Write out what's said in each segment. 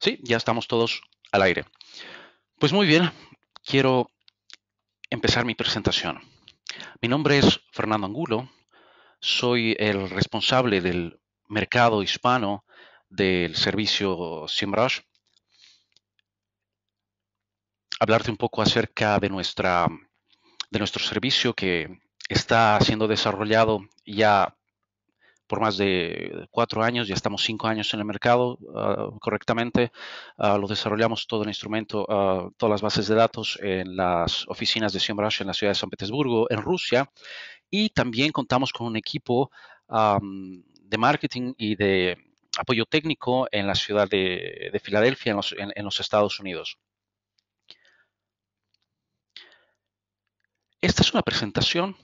Sí, ya estamos todos al aire. Pues muy bien, quiero empezar mi presentación. Mi nombre es Fernando Angulo, soy el responsable del mercado hispano del servicio Simrush. Hablarte un poco acerca de, nuestra, de nuestro servicio que está siendo desarrollado ya por más de cuatro años, ya estamos cinco años en el mercado ah, correctamente. Ah, lo desarrollamos todo el instrumento, ah, todas las bases de datos en las oficinas de Semrush en la ciudad de San Petersburgo, en Rusia. Y también contamos con un equipo de marketing y de apoyo técnico en la ciudad de, Filadelfia, en los Estados Unidos. Esta es una presentación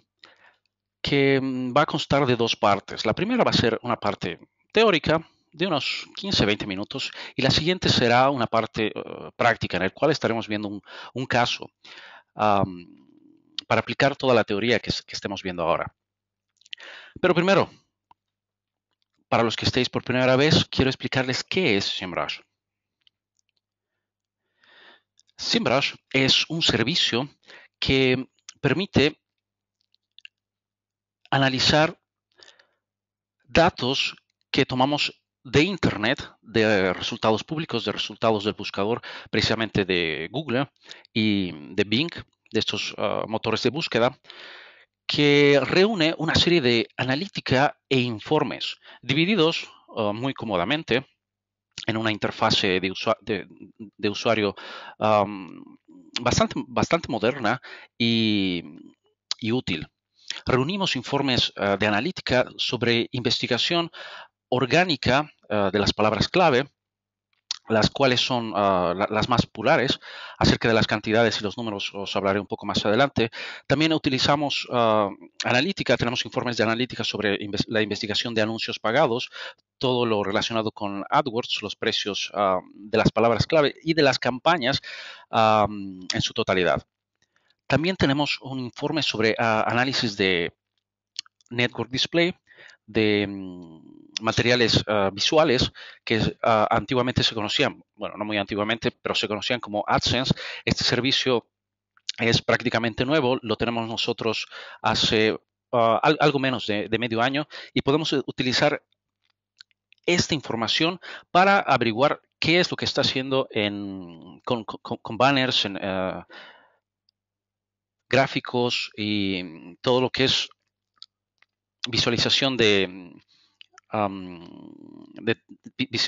que mm, va a constar de dos partes. La primera va a ser una parte teórica de unos 15-20 minutos y la siguiente será una parte eh, práctica en el cual estaremos viendo un, caso para aplicar toda la teoría que, estemos viendo ahora. Pero primero, para los que estéis por primera vez, quiero explicarles qué es Simbrash. Simbrash es un servicio que permite analizar datos que tomamos de Internet, de resultados públicos, de resultados del buscador, precisamente de Google y de Bing, de estos ah, motores de búsqueda, que reúne una serie de analítica e informes divididos ah, muy cómodamente en una interfase de, usuario bastante, moderna y útil reunimos informes eh, de analítica sobre investigación orgánica eh, de las palabras clave, las cuales son eh, las más populares. Acerca de las cantidades y los números os hablaré un poco más adelante. También utilizamos analítica, tenemos informes de analítica sobre la investigación de anuncios pagados, todo lo relacionado con AdWords, los precios de las palabras clave y de las campañas en su totalidad. También tenemos un informe sobre ah, análisis de Network Display, de mm, materiales ah, visuales que ah, antiguamente se conocían, bueno, no muy antiguamente, pero se conocían como AdSense. Este servicio es prácticamente nuevo, lo tenemos nosotros hace algo menos de, medio año y podemos utilizar esta información para averiguar qué es lo que está haciendo con, banners, en, gráficos y mm, todo lo que es visualización de, mm, de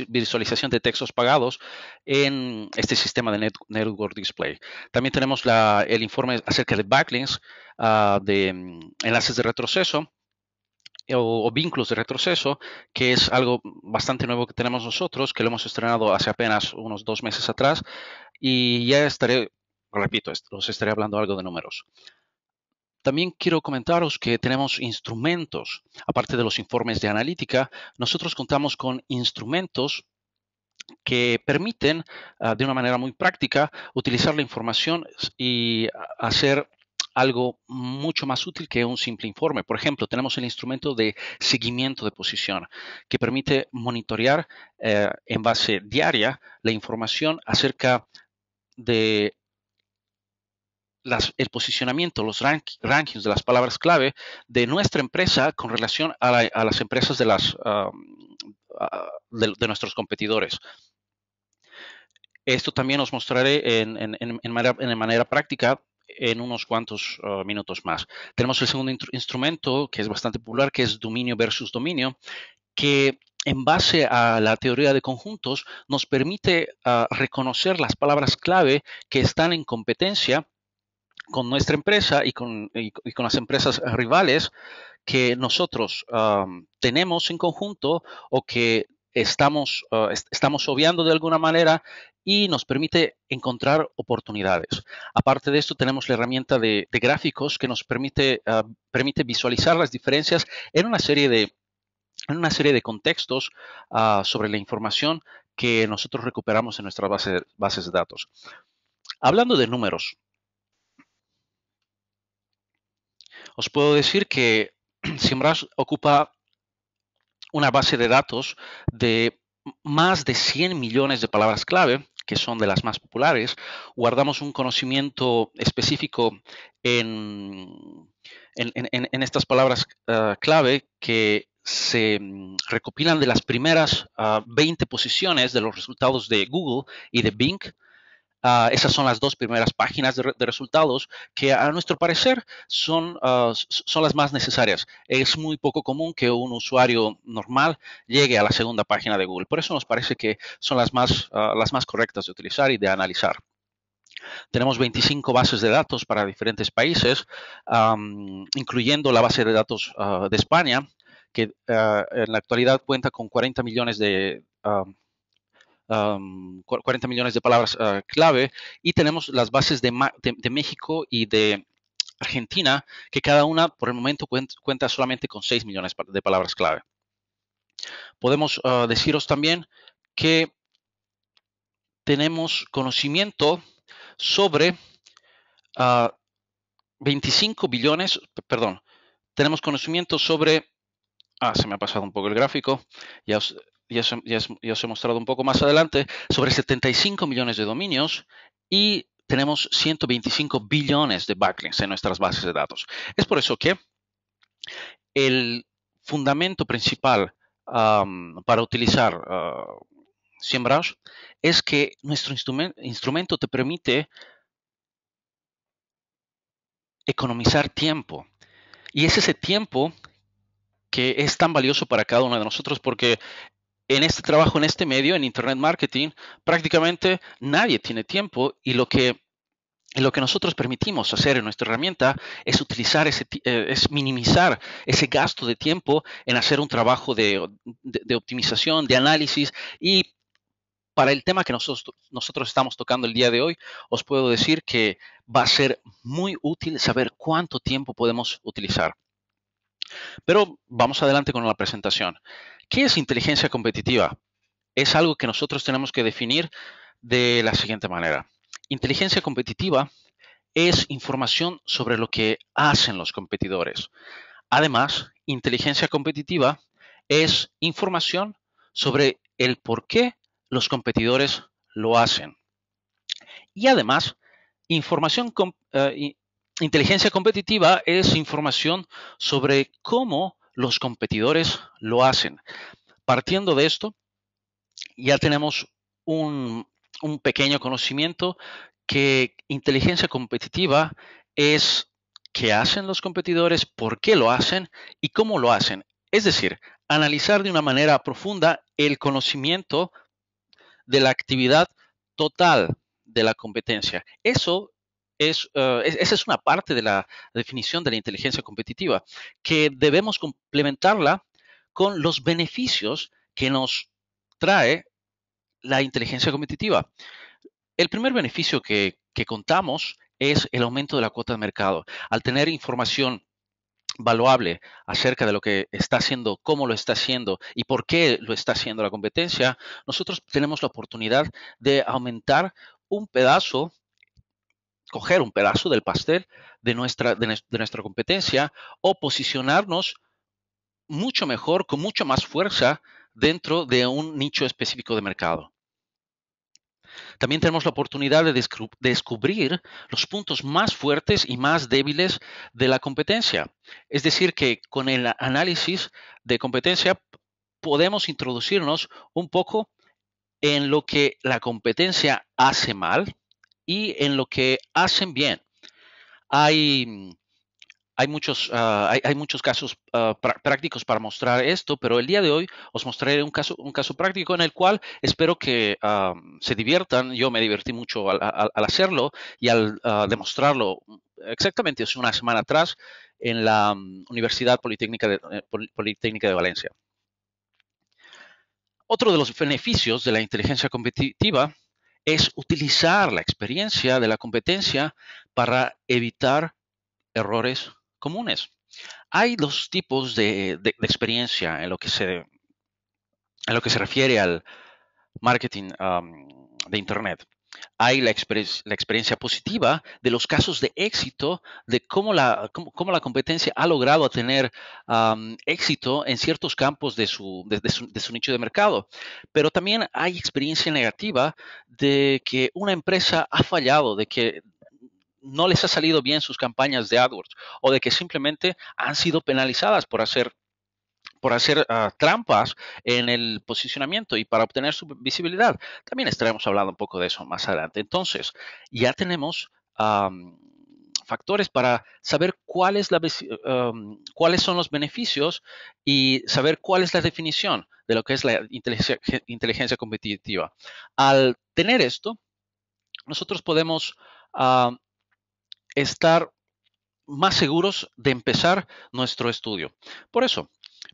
visualización de textos pagados en este sistema de Network Display. También tenemos el informe acerca de backlinks, ah, de mm, enlaces de retroceso, eh, o, vínculos de retroceso, que es algo bastante nuevo que tenemos nosotros, que lo hemos estrenado hace apenas unos dos meses atrás, y ya estaré repito, os estaré hablando algo de números. También quiero comentaros que tenemos instrumentos. Aparte de los informes de analítica, nosotros contamos con instrumentos que permiten ah, de una manera muy práctica utilizar la información y hacer algo mucho más útil que un simple informe. Por ejemplo, tenemos el instrumento de seguimiento de posición que permite monitorear eh, en base diaria la información acerca de el posicionamiento, los rankings de las palabras clave de nuestra empresa con relación a, las empresas de, las, de, nuestros competidores. Esto también os mostraré en, manera, práctica en unos cuantos ah, minutos más. Tenemos el segundo instrumento que es bastante popular, que es dominio versus dominio, que en base a la teoría de conjuntos nos permite ah, reconocer las palabras clave que están en competencia con nuestra empresa y con, las empresas rivales que nosotros tenemos en conjunto o que ah, estamos, obviando de alguna manera y nos permite encontrar oportunidades. Aparte de esto, tenemos la herramienta de, gráficos que nos permite, ah, permite visualizar las diferencias en una serie de, en una serie de contextos ah, sobre la información que nosotros recuperamos en nuestras bases de datos. Hablando de números, os puedo decir que SEMrush ocupa una base de datos de más de 100 millones de palabras clave, que son de las más populares. Guardamos un conocimiento específico en, estas palabras eh, clave que se mm, recopilan de las primeras 20 ah, posiciones de los resultados de Google y de Bing Ah, esas son las dos primeras páginas de, resultados que a nuestro parecer son, ah, son las más necesarias. Es muy poco común que un usuario normal llegue a la segunda página de Google. Por eso nos parece que son las más, ah, las más correctas de utilizar y de analizar. Tenemos 25 bases de datos para diferentes países, incluyendo la base de datos de España, que en la actualidad cuenta con 40 millones de, 40 millones de palabras ah, clave y tenemos las bases de, México y de Argentina, que cada una por el momento cuenta, solamente con 6 millones de palabras clave. Podemos ah, deciros también que tenemos conocimiento sobre 25 ah, billones, perdón, tenemos conocimiento sobre, ah, se me ha pasado un poco el gráfico, ya os, ya os, he mostrado un poco más adelante, sobre 75 millones de dominios y tenemos 125 billones de backlinks en nuestras bases de datos. Es por eso que el fundamento principal para utilizar ah, SIEMBRUSH es que nuestro instrumento, instrumento te permite economizar tiempo. Y es ese tiempo que es tan valioso para cada uno de nosotros porque en este trabajo, en este medio, en Internet Marketing, prácticamente nadie tiene tiempo y lo que, lo que nosotros permitimos hacer en nuestra herramienta es utilizar ese, eh, es minimizar ese gasto de tiempo en hacer un trabajo de, de, de optimización, de análisis y para el tema que nosotros, nosotros, estamos tocando el día de hoy, os puedo decir que va a ser muy útil saber cuánto tiempo podemos utilizar. Pero vamos adelante con la presentación. ¿Qué es inteligencia competitiva? Es algo que nosotros tenemos que definir de la siguiente manera. Inteligencia competitiva es información sobre lo que hacen los competidores. Además, inteligencia competitiva es información sobre el por qué los competidores lo hacen. Y además, información, eh, inteligencia competitiva es información sobre cómo los competidores lo hacen. Partiendo de esto, ya tenemos un, pequeño conocimiento que inteligencia competitiva es qué hacen los competidores, por qué lo hacen y cómo lo hacen. Es decir, analizar de una manera profunda el conocimiento de la actividad total de la competencia. Eso eh, es, esa es una parte de la definición de la inteligencia competitiva, que debemos complementarla con los beneficios que nos trae la inteligencia competitiva. El primer beneficio que, que contamos es el aumento de la cuota de mercado. Al tener información valuable acerca de lo que está haciendo, cómo lo está haciendo y por qué lo está haciendo la competencia, nosotros tenemos la oportunidad de aumentar un pedazo coger un pedazo del pastel de nuestra, competencia o posicionarnos mucho mejor, con mucho más fuerza dentro de un nicho específico de mercado. También tenemos la oportunidad de descubrir los puntos más fuertes y más débiles de la competencia. Es decir, que con el análisis de competencia podemos introducirnos un poco en lo que la competencia hace mal y en lo que hacen bien. Hay, mm, ah, muchos, casos ah, prácticos para mostrar esto, pero el día de hoy os mostraré un caso, práctico en el cual espero que ah, se diviertan. Yo me divertí mucho al, hacerlo y al demostrarlo exactamente hace una semana atrás en la mm, Universidad eh, Politécnica de Valencia. Otro de los beneficios de la inteligencia competitiva es utilizar la experiencia de la competencia para evitar errores comunes. Hay dos tipos de, experiencia en lo que se, en lo que se refiere al marketing de Internet hay la, experiencia positiva de los casos de éxito, de cómo la, cómo, la competencia ha logrado tener éxito en ciertos campos de su, de su, nicho de mercado. Pero también hay experiencia negativa de que una empresa ha fallado, de que no les ha salido bien sus campañas de AdWords o de que simplemente han sido penalizadas por hacer por hacer ah, trampas en el posicionamiento y para obtener su visibilidad. También estaremos hablando un poco de eso más adelante. Entonces, ya tenemos factores para saber cuál es la, cuáles son los beneficios y saber cuál es la definición de lo que es la inteligencia, competitiva. Al tener esto, nosotros podemos estar más seguros de empezar nuestro estudio. Por eso,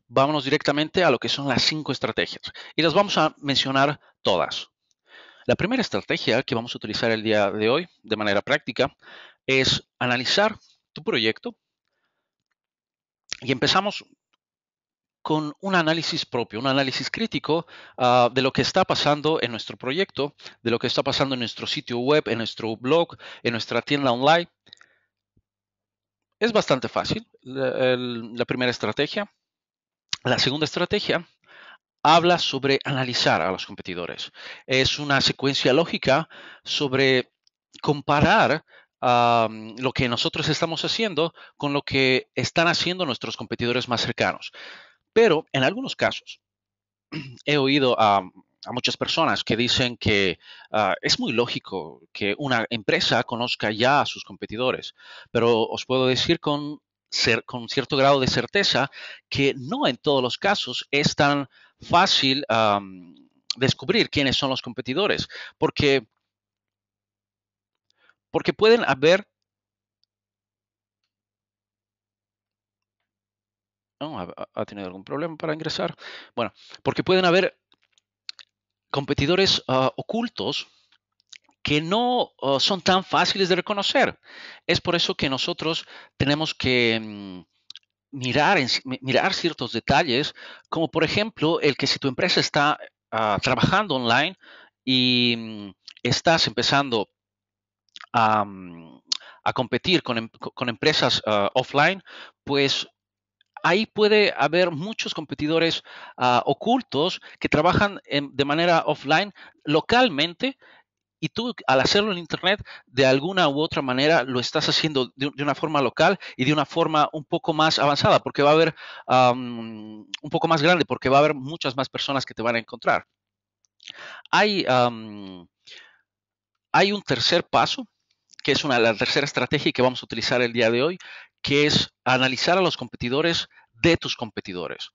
vámonos directamente a lo que son las cinco estrategias y las vamos a mencionar todas. La primera estrategia que vamos a utilizar el día de hoy de manera práctica es analizar tu proyecto y empezamos con un análisis propio, un análisis crítico ah, de lo que está pasando en nuestro proyecto, de lo que está pasando en nuestro sitio web, en nuestro blog, en nuestra tienda online. Es bastante fácil la primera estrategia. La segunda estrategia habla sobre analizar a los competidores. Es una secuencia lógica sobre comparar lo que nosotros estamos haciendo con lo que están haciendo nuestros competidores más cercanos. Pero en algunos casos he oído a, muchas personas que dicen que ah, es muy lógico que una empresa conozca ya a sus competidores, pero os puedo decir con ser, con cierto grado de certeza que no en todos los casos es tan fácil descubrir quiénes son los competidores, porque, porque pueden haber... ha, tenido algún problema para ingresar. Bueno, porque pueden haber competidores ah, ocultos que no son tan fáciles de reconocer. Es por eso que nosotros tenemos que mm, mirar, mirar ciertos detalles, como por ejemplo el que si tu empresa está ah, trabajando online y mm, estás empezando a... Mm, competir con, em, empresas ah, offline, pues ahí puede haber muchos competidores ah, ocultos que trabajan de manera offline localmente y tú al hacerlo en Internet, de alguna u otra manera lo estás haciendo de, una forma local y de una forma un poco más avanzada, porque va a haber un poco más grande, porque va a haber muchas más personas que te van a encontrar. Hay, hay un tercer paso, que es una, la tercera estrategia que vamos a utilizar el día de hoy, que es analizar a los competidores de tus competidores.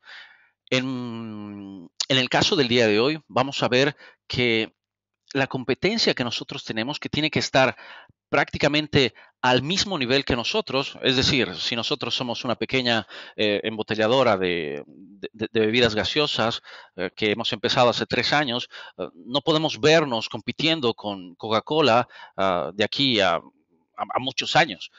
En, en el caso del día de hoy, vamos a ver que la competencia que nosotros tenemos, que tiene que estar prácticamente al mismo nivel que nosotros, es decir, si nosotros somos una pequeña eh, embotelladora de, bebidas gaseosas eh, que hemos empezado hace tres años, eh, no podemos vernos compitiendo con Coca-Cola ah, de aquí a, muchos años.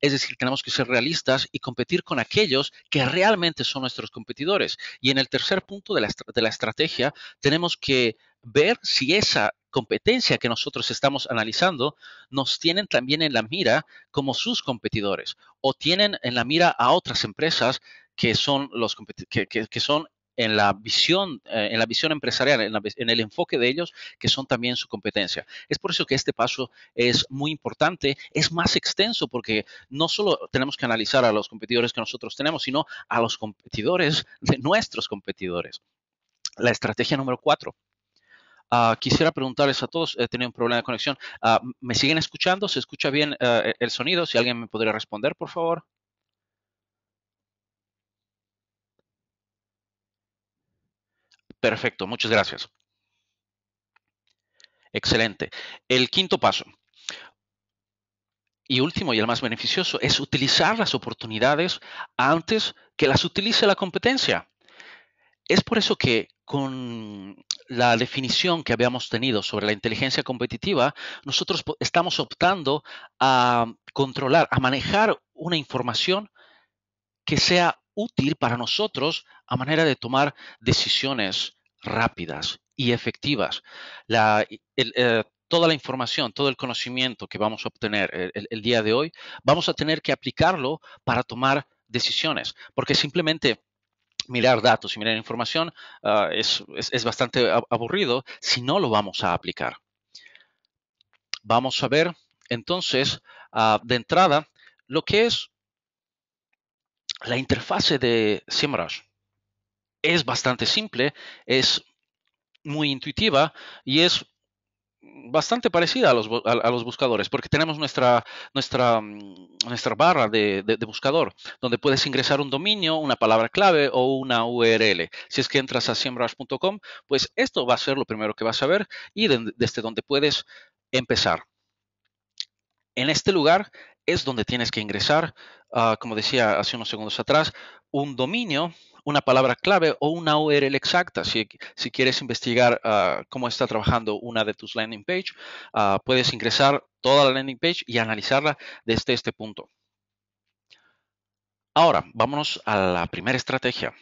Es decir, tenemos que ser realistas y competir con aquellos que realmente son nuestros competidores. Y en el tercer punto de la, de la estrategia, tenemos que ver si esa competencia que nosotros estamos analizando nos tienen también en la mira como sus competidores o tienen en la mira a otras empresas que son los que, son en la visión, eh, en la visión empresarial, en, en, el enfoque de ellos, que son también su competencia. Es por eso que este paso es muy importante, es más extenso porque no solo tenemos que analizar a los competidores que nosotros tenemos, sino a los competidores de nuestros competidores. La estrategia número cuatro, Ah, quisiera preguntarles a todos, he tenido un problema de conexión. Ah, ¿Me siguen escuchando? ¿Se escucha bien eh, el sonido? Si alguien me podría responder, por favor. Perfecto, muchas gracias. Excelente. El quinto paso y último y el más beneficioso es utilizar las oportunidades antes que las utilice la competencia. Es por eso que con la definición que habíamos tenido sobre la inteligencia competitiva, nosotros estamos optando a controlar, a manejar una información que sea útil para nosotros a manera de tomar decisiones rápidas y efectivas. La, eh, toda la información, todo el conocimiento que vamos a obtener eh, el día de hoy, vamos a tener que aplicarlo para tomar decisiones, porque simplemente mirar datos y mirar información ah, es, bastante aburrido si no lo vamos a aplicar. Vamos a ver entonces ah, de entrada lo que es la interfase de SEMrush. Es bastante simple, es muy intuitiva y es bastante parecida a los, a, los buscadores, porque tenemos nuestra, nuestra, mm, nuestra barra de, de, buscador, donde puedes ingresar un dominio, una palabra clave o una URL. Si es que entras a siembrash.com, pues esto va a ser lo primero que vas a ver y desde donde puedes empezar. En este lugar es donde tienes que ingresar, ah, como decía hace unos segundos atrás, un dominio una palabra clave o una URL exacta. Si, si quieres investigar ah, cómo está trabajando una de tus landing page, ah, puedes ingresar toda la landing page y analizarla desde este punto. Ahora, vámonos a la primera estrategia.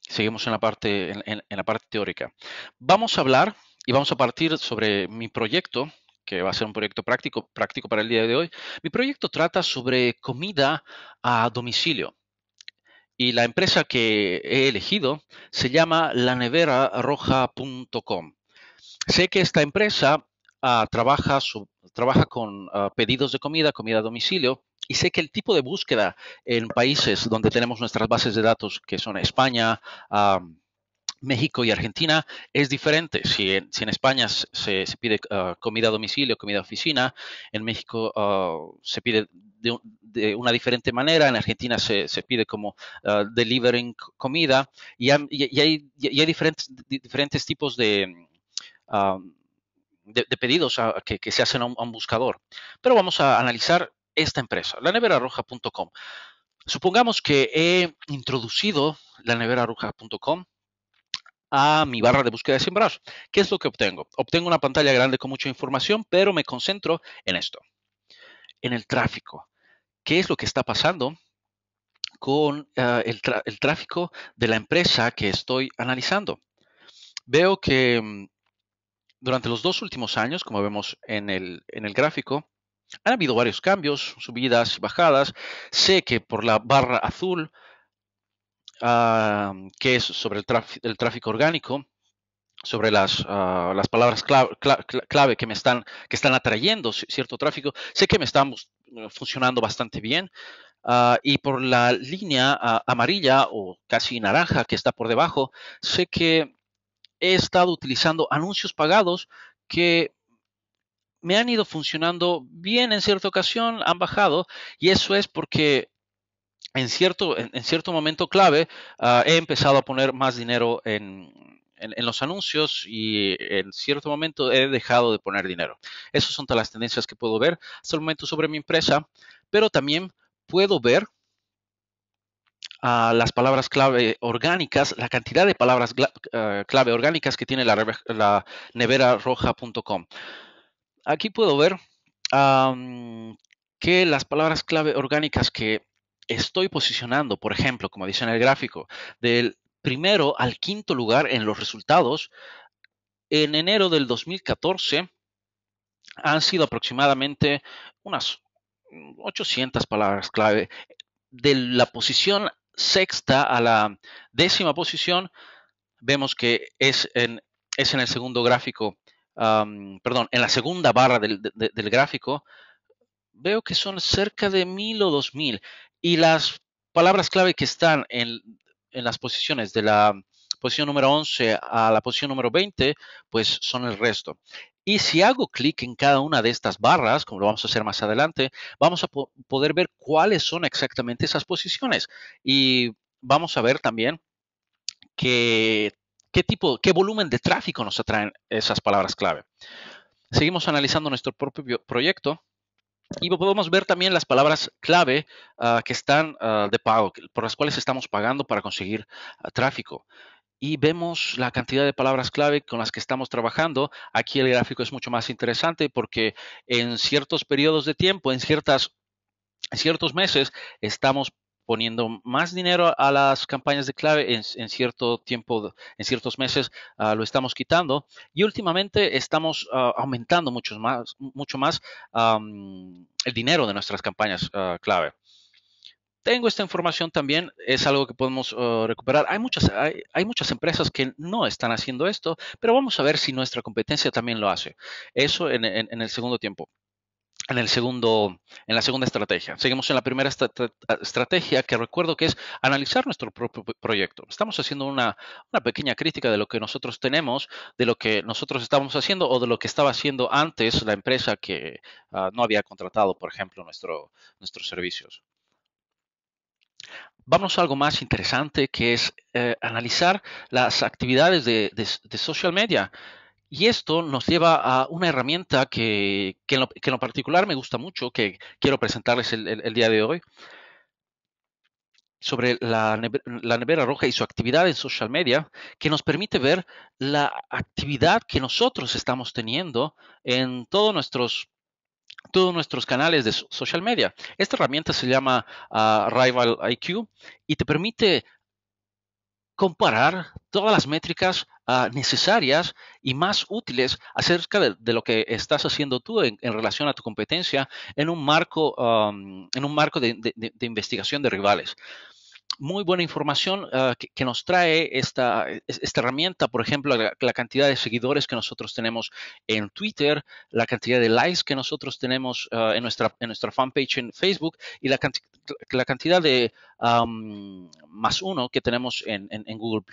Seguimos en la parte, en la parte teórica. Vamos a hablar y vamos a partir sobre mi proyecto que va a ser un proyecto práctico, práctico para el día de hoy. Mi proyecto trata sobre comida a domicilio y la empresa que he elegido se llama laneverarroja.com, Sé que esta empresa ah, trabaja, trabaja, con ah, pedidos de comida, comida a domicilio, y sé que el tipo de búsqueda en países donde tenemos nuestras bases de datos, que son España, ah, México y Argentina, es diferente. Si en, España se, se pide comida a domicilio, comida a oficina, en México se pide de, una diferente manera. En Argentina se, se pide como ah, delivering comida y, hay, diferentes, diferentes tipos de, ah, de pedidos ah, que, se hacen a un, buscador. Pero vamos a analizar esta empresa, la laneverarroja.com. Supongamos que he introducido la neverarroja.com a mi barra de búsqueda de brazos ¿Qué es lo que obtengo? Obtengo una pantalla grande con mucha información, pero me concentro en esto en el tráfico. ¿Qué es lo que está pasando con ah, el, tráfico de la empresa que estoy analizando? Veo que mm, durante los dos últimos años, como vemos en el, gráfico, han habido varios cambios, subidas y bajadas. Sé que por la barra azul, ah, que es sobre el tráfico orgánico, sobre las, ah, las palabras clave, que me están, que están atrayendo cierto tráfico. Sé que me están eh, funcionando bastante bien ah, y por la línea ah, amarilla o casi naranja que está por debajo, sé que he estado utilizando anuncios pagados que me han ido funcionando bien en cierta ocasión, han bajado y eso es porque en cierto, en cierto momento clave he empezado a poner más dinero en, en, los anuncios y en cierto momento he dejado de poner dinero. Esas son todas las tendencias que puedo ver hasta el momento sobre mi empresa, pero también puedo ver ah, las palabras clave orgánicas, la cantidad de palabras eh, clave orgánicas que tiene la, la roja.com. Aquí puedo ver que las palabras clave orgánicas que estoy posicionando, por ejemplo, como dice en el gráfico, del primero al quinto lugar en los resultados, en enero del 2014 han sido aproximadamente unas 800 palabras clave. De la posición sexta a la décima posición, vemos que es en, es en el segundo gráfico, perdón, en la segunda barra del, del gráfico, veo que son cerca de 1000 o 2000. Y las palabras clave que están en en las posiciones de la posición número 11 a la posición número 20, pues son el resto. Y si hago clic en cada una de estas barras, como lo vamos a hacer más adelante, vamos a poder ver cuáles son exactamente esas posiciones. Y vamos a ver también qué tipo, qué volumen de tráfico nos atraen esas palabras clave. Seguimos analizando nuestro propio proyecto y podemos ver también las palabras clave ah, que están ah, de pago, por las cuales estamos pagando para conseguir ah, tráfico. Y vemos la cantidad de palabras clave con las que estamos trabajando. Aquí el gráfico es mucho más interesante porque en ciertos periodos de tiempo, en ciertas en ciertos meses estamos poniendo más dinero a las campañas de clave en, cierto tiempo, en ciertos meses ah, lo estamos quitando y últimamente estamos ah, aumentando mucho más, mucho más el dinero de nuestras campañas ah, clave. Tengo esta información también, es algo que podemos recuperar. Hay muchas, hay, muchas empresas que no están haciendo esto, pero vamos a ver si nuestra competencia también lo hace. Eso en el segundo tiempo en, el segundo, en la segunda estrategia. Seguimos en la primera estrategia que recuerdo que es analizar nuestro propio proyecto. Estamos haciendo una, pequeña crítica de lo que nosotros tenemos, de lo que nosotros estamos haciendo o de lo que estaba haciendo antes la empresa que ah, no había contratado, por ejemplo, nuestros servicios. Vamos a algo más interesante que es eh, analizar las actividades de social media. Y esto nos lleva a una herramienta que, en, lo, particular me gusta mucho, que quiero presentarles el, día de hoy, sobre la, nevera roja y su actividad en social media, que nos permite ver la actividad que nosotros estamos teniendo en todos nuestros todos nuestros canales de social media. Esta herramienta se llama ah, Rival IQ y te permite comparar todas las métricas Ah, necesarias y más útiles acerca de, lo que estás haciendo tú en, relación a tu competencia en un marco, en un marco de, investigación de rivales. Muy buena información ah, que, nos trae esta, herramienta, por ejemplo, la, cantidad de seguidores que nosotros tenemos en Twitter, la cantidad de likes que nosotros tenemos ah, en, nuestra, en nuestra fanpage en Facebook y la, la cantidad de más uno que tenemos en, Google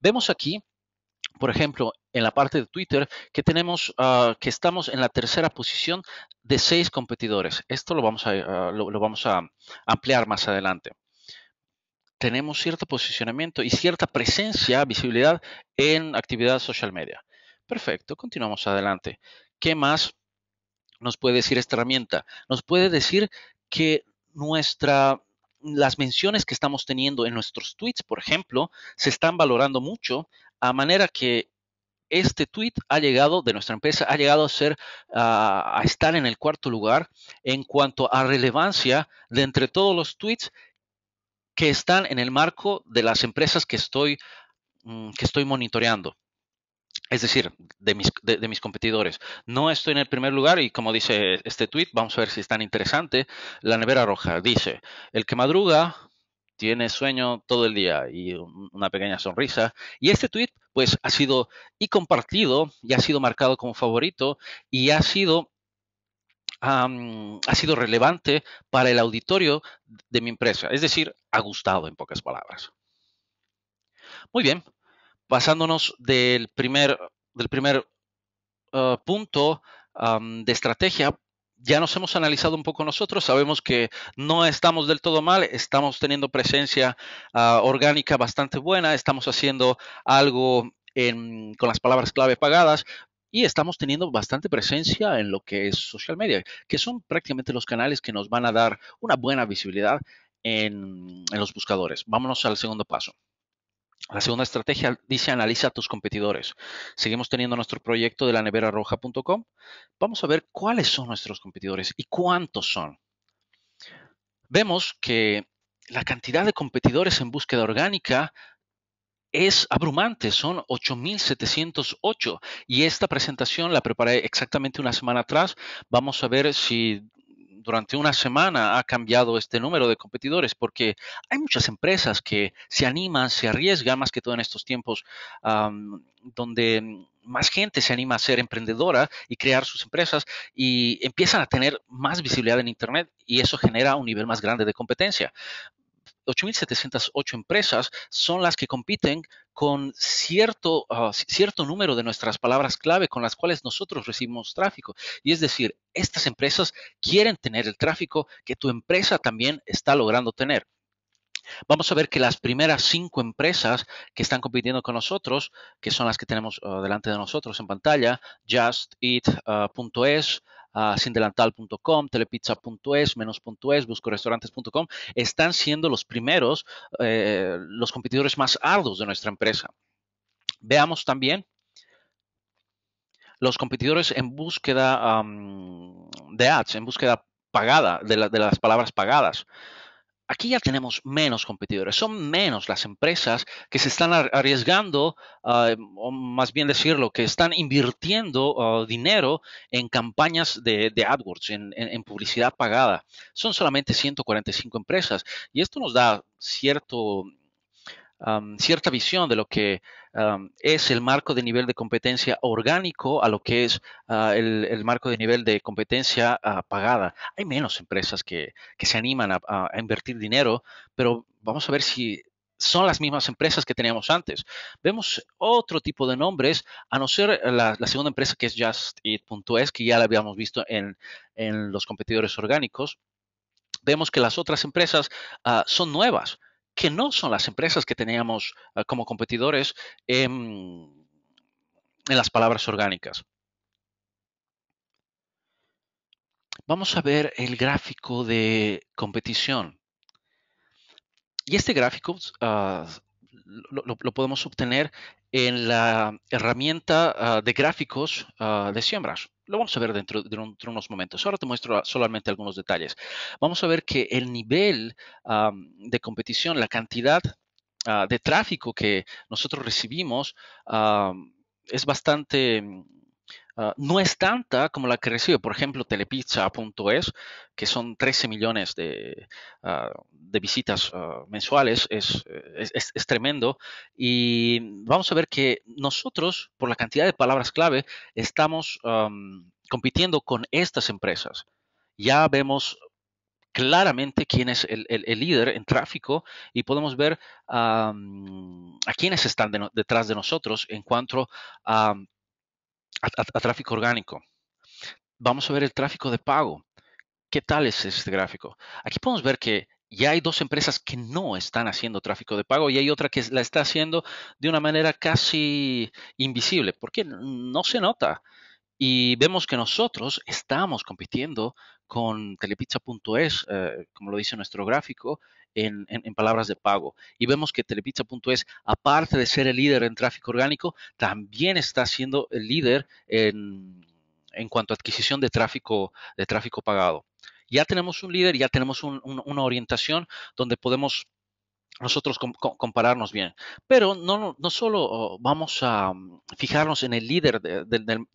Vemos aquí por ejemplo, en la parte de Twitter, que tenemos, ah, que estamos en la tercera posición de seis competidores. Esto lo vamos a, ah, vamos a ampliar más adelante. Tenemos cierto posicionamiento y cierta presencia, visibilidad en actividad social media. Perfecto, continuamos adelante. ¿Qué más nos puede decir esta herramienta? Nos puede decir que nuestra las menciones que estamos teniendo en nuestros tweets, por ejemplo, se están valorando mucho a manera que este tweet ha llegado de nuestra empresa, ha llegado a ser, ah, a estar en el cuarto lugar en cuanto a relevancia de entre todos los tweets que están en el marco de las empresas que estoy, mm, que estoy monitoreando. Es decir, de mis, de mis, competidores. No estoy en el primer lugar y como dice este tweet, vamos a ver si es tan interesante, la nevera roja dice, el que madruga tiene sueño todo el día y una pequeña sonrisa. Y este tweet, pues, ha sido y compartido y ha sido marcado como favorito y ha sido ha sido relevante para el auditorio de mi empresa. Es decir, ha gustado en pocas palabras. Muy bien, pasándonos del primer, del primer uh, punto de estrategia, ya nos hemos analizado un poco nosotros, sabemos que no estamos del todo mal, estamos teniendo presencia ah, orgánica bastante buena, estamos haciendo algo con las palabras clave pagadas y estamos teniendo bastante presencia en lo que es social media, que son prácticamente los canales que nos van a dar una buena visibilidad en, en los buscadores. Vámonos al segundo paso. La segunda estrategia dice analiza a tus competidores. Seguimos teniendo nuestro proyecto de la roja.com. Vamos a ver cuáles son nuestros competidores y cuántos son. Vemos que la cantidad de competidores en búsqueda orgánica es abrumante, son 8.708 y esta presentación la preparé exactamente una semana atrás. Vamos a ver si durante una semana ha cambiado este número de competidores porque hay muchas empresas que se animan, se arriesgan, más que todo en estos tiempos donde más gente se anima a ser emprendedora y crear sus empresas y empiezan a tener más visibilidad en Internet y eso genera un nivel más grande de competencia. 8.708 empresas son las que compiten con cierto, ah, cierto número de nuestras palabras clave con las cuales nosotros recibimos tráfico. Y es decir, estas empresas quieren tener el tráfico que tu empresa también está logrando tener. Vamos a ver que las primeras cinco empresas que están compitiendo con nosotros, que son las que tenemos ah, delante de nosotros en pantalla, justit.es sindelantal.com, telepizza.es, menos.es, buscorestaurantes.com, están siendo los primeros, eh, los competidores más arduos de nuestra empresa. Veamos también los competidores en búsqueda de ads, en búsqueda pagada, de, de las palabras pagadas. Aquí ya tenemos menos competidores, son menos las empresas que se están arriesgando, ah, o más bien decirlo, que están invirtiendo ah, dinero en campañas de, AdWords, en, en, publicidad pagada. Son solamente 145 empresas y esto nos da cierto cierta visión de lo que es el marco de nivel de competencia orgánico a lo que es ah, el, marco de nivel de competencia ah, pagada. Hay menos empresas que, se animan a, invertir dinero, pero vamos a ver si son las mismas empresas que teníamos antes. Vemos otro tipo de nombres, a no ser la, segunda empresa que es justit.es que ya la habíamos visto en, los competidores orgánicos vemos que las otras empresas ah, son nuevas que no son las empresas que teníamos ah, como competidores en, las palabras orgánicas. Vamos a ver el gráfico de competición. Y este gráfico ah, lo, podemos obtener en la herramienta ah, de gráficos ah, de siembras. Lo vamos a ver dentro de, unos momentos. Ahora te muestro solamente algunos detalles. Vamos a ver que el nivel ah, de competición, la cantidad de tráfico que nosotros recibimos es bastante Ah, no es tanta como la que recibe, por ejemplo, telepizza.es, que son 13 millones de, ah, de visitas ah, mensuales, eh, es, tremendo. Y vamos a ver que nosotros, por la cantidad de palabras clave, estamos compitiendo con estas empresas. Ya vemos claramente quién es el, líder en tráfico y podemos ver a quiénes están detrás de nosotros en cuanto a a, tráfico orgánico. Vamos a ver el tráfico de pago. ¿Qué tal es este gráfico? Aquí podemos ver que ya hay dos empresas que no están haciendo tráfico de pago y hay otra que la está haciendo de una manera casi invisible, porque no se nota y vemos que nosotros estamos compitiendo con telepizza.es, eh, como lo dice nuestro gráfico, en, palabras de pago. Y vemos que telepizza.es, aparte de ser el líder en tráfico orgánico, también está siendo el líder en, cuanto a adquisición de tráfico, de tráfico pagado. Ya tenemos un líder, ya tenemos una orientación donde podemos nosotros compararnos bien. Pero no, solo vamos a mm, fijarnos en el líder de,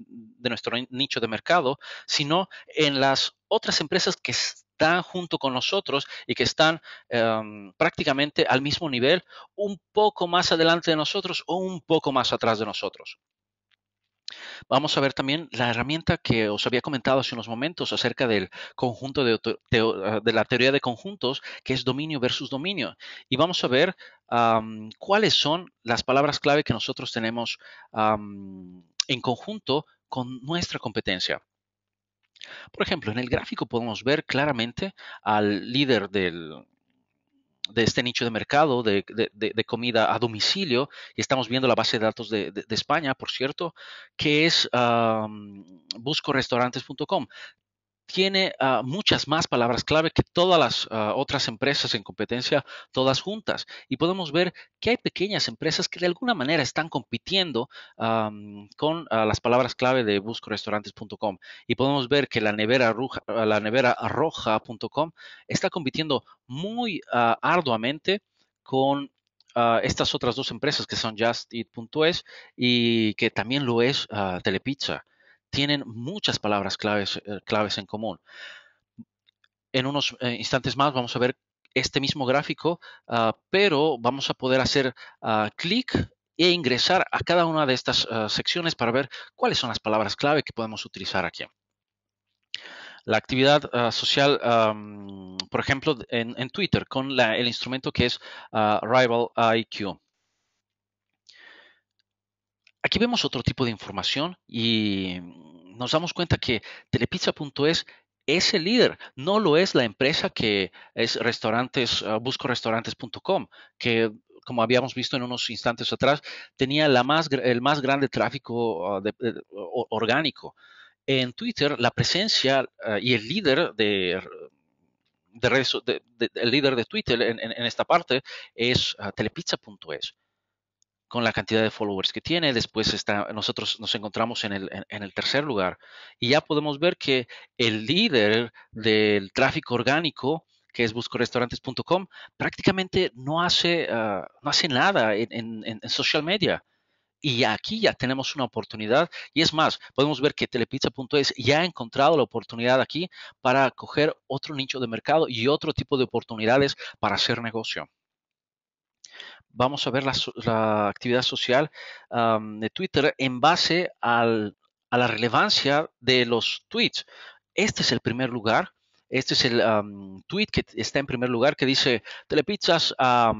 nuestro nicho de mercado, sino en las otras empresas que están junto con nosotros y que están em, prácticamente al mismo nivel, un poco más adelante de nosotros o un poco más atrás de nosotros. Vamos a ver también la herramienta que os había comentado hace unos momentos acerca del conjunto de, ah, la teoría de conjuntos, que es dominio versus dominio. Y vamos a ver cuáles son las palabras clave que nosotros tenemos en conjunto con nuestra competencia. Por ejemplo, en el gráfico podemos ver claramente al líder del, de este nicho de mercado de, comida a domicilio, y estamos viendo la base de datos de, España, por cierto, que es um, buscorestaurantes.com tiene ah, muchas más palabras clave que todas las ah, otras empresas en competencia, todas juntas. Y podemos ver que hay pequeñas empresas que de alguna manera están compitiendo con ah, las palabras clave de buscorestaurantes.com. Y podemos ver que la nevera, roja.com está compitiendo muy arduamente con estas otras dos empresas que son JustEat.es y que también lo es Telepizza tienen muchas palabras claves, eh, claves en común. En unos eh, instantes más vamos a ver este mismo gráfico, ah, pero vamos a poder hacer ah, clic e ingresar a cada una de estas ah, secciones para ver cuáles son las palabras clave que podemos utilizar aquí. La actividad social, por ejemplo, en, Twitter, con el instrumento que es Rival IQ. Aquí vemos otro tipo de información y nos damos cuenta que telepizza.es es el líder, no lo es la empresa que es restaurantes, ah, buscorestaurantes.com, que como habíamos visto en unos instantes atrás, tenía la más, el más grande tráfico ah, orgánico. En Twitter, la presencia ah, y el líder de, redes, el líder de Twitter en, en esta parte es telepizza.es con la cantidad de followers que tiene. Después está, nosotros nos encontramos en el, tercer lugar y ya podemos ver que el líder del tráfico orgánico que es buscorestaurantes.com, prácticamente no hace, ah, no hace nada en, en, social media. Y aquí ya tenemos una oportunidad. Y es más, podemos ver que telepizza.es ya ha encontrado la oportunidad aquí para coger otro nicho de mercado y otro tipo de oportunidades para hacer negocio vamos a ver la, actividad social de Twitter en base a la relevancia de los tweets. Este es el primer lugar. Este es el tweet que está en primer lugar que dice telepizzas a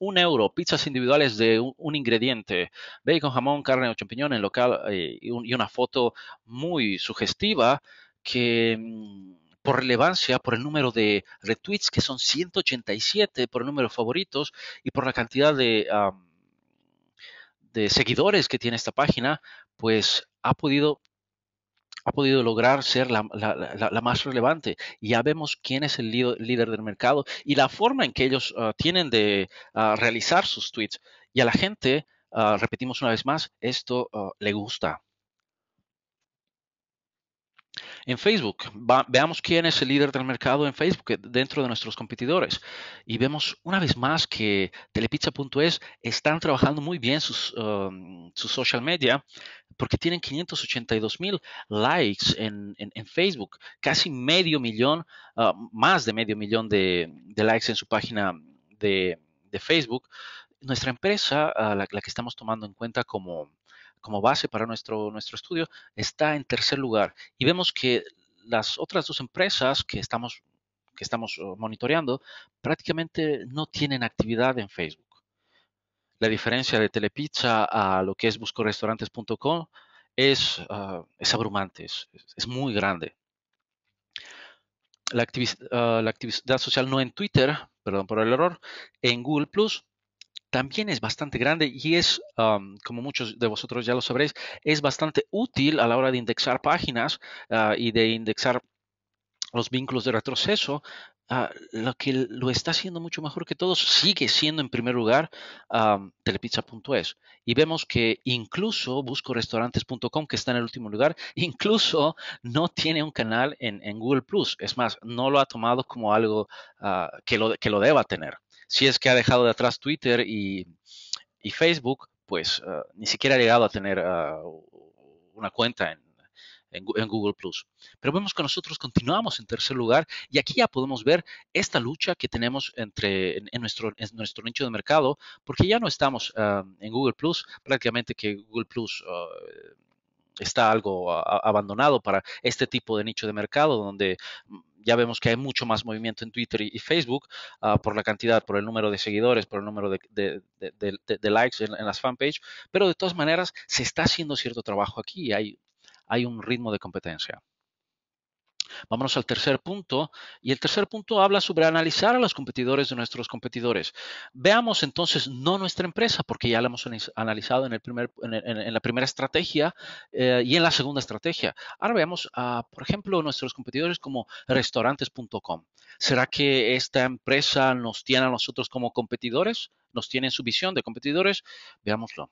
un euro, pizzas individuales de un, ingrediente, bacon, jamón, carne o champiñón en local eh, y, una foto muy sugestiva que mm, por relevancia, por el número de retweets, que son 187, por el número de favoritos y por la cantidad de, seguidores que tiene esta página, pues ha podido ha podido lograr ser la, más relevante. Ya vemos quién es el líder del mercado y la forma en que ellos ah, tienen de ah, realizar sus tweets. Y a la gente, ah, repetimos una vez más, esto le gusta. En Facebook, veamos quién es el líder del mercado en Facebook dentro de nuestros competidores. Y vemos una vez más que telepizza.es están trabajando muy bien sus, um, social media porque tienen 582 mil likes en, Facebook, casi medio millón, uh, más de medio millón de, likes en su página de, Facebook. Nuestra empresa, uh, la que estamos tomando en cuenta como como base para nuestro, nuestro estudio está en tercer lugar. Y vemos que las otras dos empresas que estamos, que estamos oh, monitoreando prácticamente no tienen actividad en Facebook. La diferencia de Telepizza a lo que es buscorestaurantes.com ah, es, es abrumante, es, muy grande. La, ah, la, actividad social no en Twitter, perdón por el error, en Google Plus también es bastante grande y es, como muchos de vosotros ya lo sabréis, es bastante útil a la hora de indexar páginas ah, y de indexar los vínculos de retroceso. Ah, lo que lo está haciendo mucho mejor que todos sigue siendo en primer lugar telepizza.es y vemos que incluso buscorestaurantes.com, que está en el último lugar incluso no tiene un canal en, Google Plus es más no lo ha tomado como algo ah, que, que lo deba tener si es que ha dejado de atrás Twitter y, Facebook, pues eh, ni siquiera ha llegado a tener eh, una cuenta en, Google Pero vemos que nosotros continuamos en tercer lugar y aquí ya podemos ver esta lucha que tenemos entre en, nuestro nuestro nicho de mercado, porque ya no estamos eh, en Google prácticamente que Google está algo abandonado para este tipo de nicho de mercado donde mm, ya vemos que hay mucho más movimiento en Twitter y, Facebook ah, por la cantidad, por el número de seguidores, por el número de, likes en, las fanpages, pero de todas maneras se está haciendo cierto trabajo aquí y hay un ritmo de competencia. Vámonos al tercer punto y el tercer punto habla sobre analizar a los competidores de nuestros competidores. Veamos entonces no nuestra empresa porque ya la hemos analizado en, la primera estrategia eh, y en la segunda estrategia. Ahora veamos, por ejemplo, nuestros competidores como restaurantes.com. ¿Será que esta empresa nos tiene a nosotros como competidores? ¿Nos tiene su visión de competidores? Veámoslo.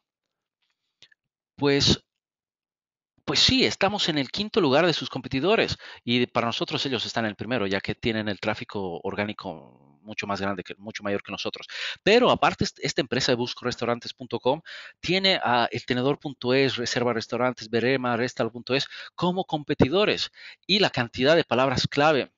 Pues pues sí, estamos en el quinto lugar de sus competidores y para nosotros ellos están en el primero, ya que tienen el tráfico orgánico mucho más grande, que, mucho mayor que nosotros. Pero aparte, esta empresa de buscorestaurantes.com tiene a eltenedor.es, reserva restaurantes, berema, restal.es como competidores y la cantidad de palabras clave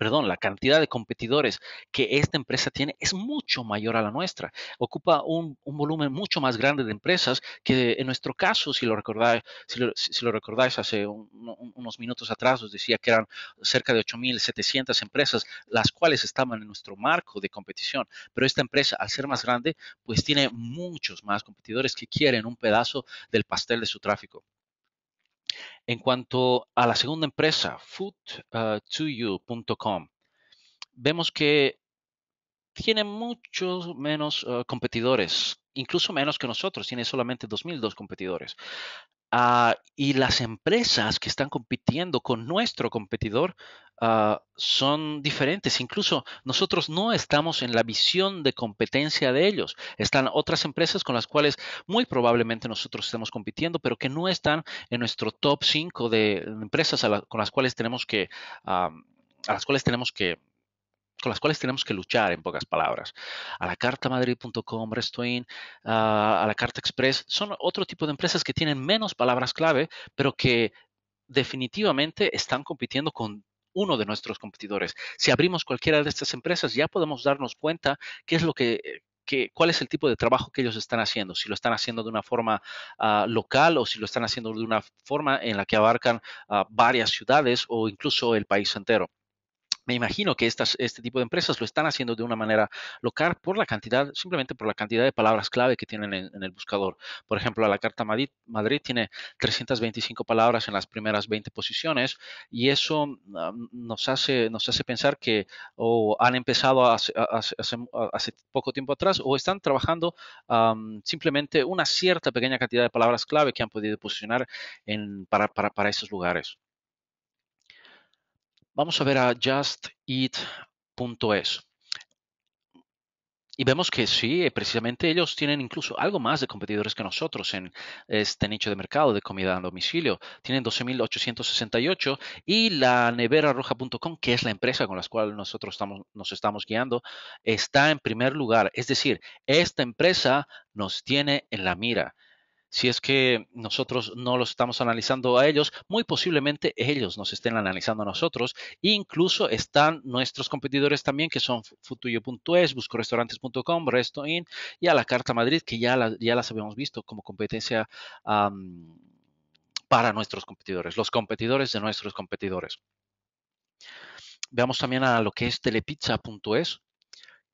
perdón, la cantidad de competidores que esta empresa tiene es mucho mayor a la nuestra. Ocupa un, volumen mucho más grande de empresas que en nuestro caso, si lo recordáis, si lo, recordáis hace unos minutos atrás, os decía que eran cerca de 8.700 empresas, las cuales estaban en nuestro marco de competición. Pero esta empresa, al ser más grande, pues tiene muchos más competidores que quieren un pedazo del pastel de su tráfico. En cuanto a la segunda empresa, food2you.com, ah, vemos que tiene muchos menos ah, competidores, incluso menos que nosotros, tiene solamente 2.002 competidores. Ah, y las empresas que están compitiendo con nuestro competidor Ah, son diferentes. Incluso nosotros no estamos en la visión de competencia de ellos. Están otras empresas con las cuales muy probablemente nosotros estemos compitiendo, pero que no están en nuestro top 5 de empresas con las cuales tenemos que... Ah, a las cuales tenemos que con las cuales tenemos que luchar, en pocas palabras. A la carta madrid.com, Restoin, ah, a la carta express, son otro tipo de empresas que tienen menos palabras clave, pero que definitivamente están compitiendo con uno de nuestros competidores. Si abrimos cualquiera de estas empresas, ya podemos darnos cuenta qué es lo que, eh, cuál es el tipo de trabajo que ellos están haciendo, si lo están haciendo de una forma ah, local o si lo están haciendo de una forma en la que abarcan ah, varias ciudades o incluso el país entero me imagino que este tipo de empresas lo están haciendo de una manera local por la cantidad, simplemente por la cantidad de palabras clave que tienen en, el buscador. Por ejemplo, la Carta Madrid, Madrid, tiene 325 palabras en las primeras 20 posiciones y eso nos, hace, pensar que o han empezado hace, poco tiempo atrás o están trabajando simplemente una cierta pequeña cantidad de palabras clave que han podido posicionar para esos lugares. Vamos a ver a JustEat.es Y vemos que sí, eh, precisamente ellos tienen incluso algo más de competidores que nosotros en este nicho de mercado de comida a domicilio. Tienen 12.868 y la neverarroja.com, que es la empresa con la cual nosotros nos estamos guiando, está en primer lugar. Es decir, esta empresa nos tiene en la mira si es que nosotros no los estamos analizando a ellos, muy posiblemente ellos nos estén analizando a nosotros. Incluso están nuestros competidores también, que son futuyo.es, buscorestaurantes.com, Restoin y a la Carta Madrid, que ya, ya las habíamos visto como competencia para nuestros competidores, los competidores de nuestros competidores. Veamos también a lo que es telepizza.es,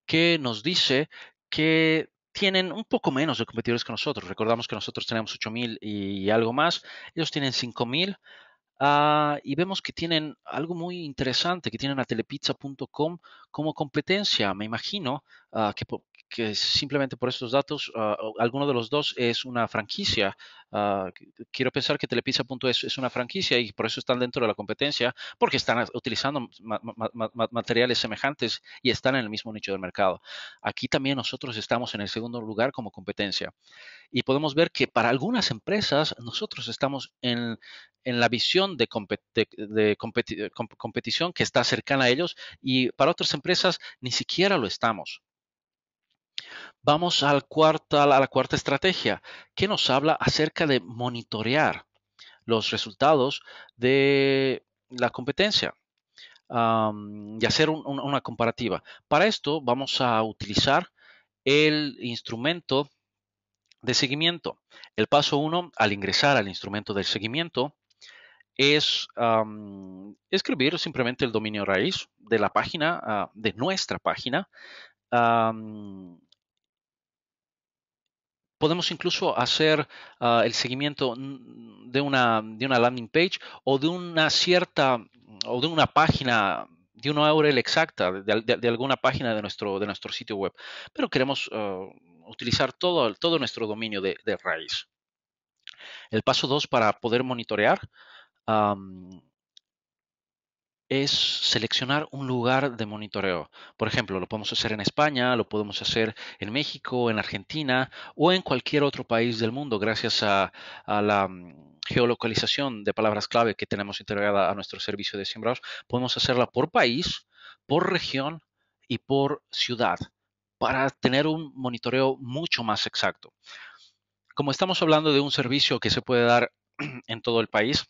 que nos dice que tienen un poco menos de competidores que nosotros. Recordamos que nosotros tenemos 8.000 y algo más, ellos tienen 5.000. Ah, y vemos que tienen algo muy interesante, que tienen a telepizza.com como competencia. Me imagino ah, que, simplemente por estos datos, ah, alguno de los dos es una franquicia. Ah, quiero pensar que Telepizza.es es una franquicia y por eso están dentro de la competencia, porque están utilizando materiales semejantes y están en el mismo nicho del mercado. Aquí también nosotros estamos en el segundo lugar como competencia. Y podemos ver que para algunas empresas nosotros estamos en, la visión de, eh, competición que está cercana a ellos y para otras empresas ni siquiera lo estamos. Vamos al cuarto a la cuarta estrategia, que nos habla acerca de monitorear los resultados de la competencia y hacer una comparativa. Para esto vamos a utilizar el instrumento de seguimiento. El paso 1, al ingresar al instrumento de seguimiento, es escribir simplemente el dominio raíz de la página, ah, de nuestra página. podemos incluso hacer ah, el seguimiento de una, landing page o de una cierta o de una página de una URL exacta de, alguna página de nuestro, de nuestro sitio web. Pero queremos ah, utilizar todo, todo nuestro dominio de, de raíz. El paso 2 para poder monitorear es seleccionar un lugar de monitoreo. Por ejemplo, lo podemos hacer en España, lo podemos hacer en México, en Argentina o en cualquier otro país del mundo gracias a, a la mm, geolocalización de palabras clave que tenemos integrada a nuestro servicio de sembrados. Podemos hacerla por país, por región y por ciudad para tener un monitoreo mucho más exacto. Como estamos hablando de un servicio que se puede dar en todo el país,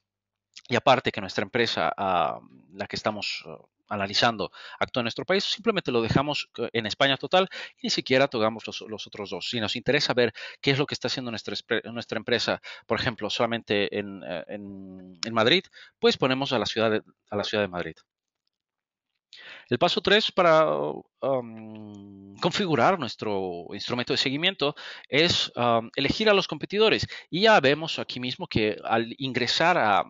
y aparte que nuestra empresa, ah, la que estamos ah, analizando, actúa en nuestro país, simplemente lo dejamos eh, en España total y ni siquiera tocamos los, otros dos. Si nos interesa ver qué es lo que está haciendo nuestra, nuestra empresa, por ejemplo, solamente eh, en, Madrid, pues ponemos a la ciudad de, a la ciudad de Madrid. El paso 3 para um, configurar nuestro instrumento de seguimiento es um, elegir a los competidores. Y ya vemos aquí mismo que al ingresar a,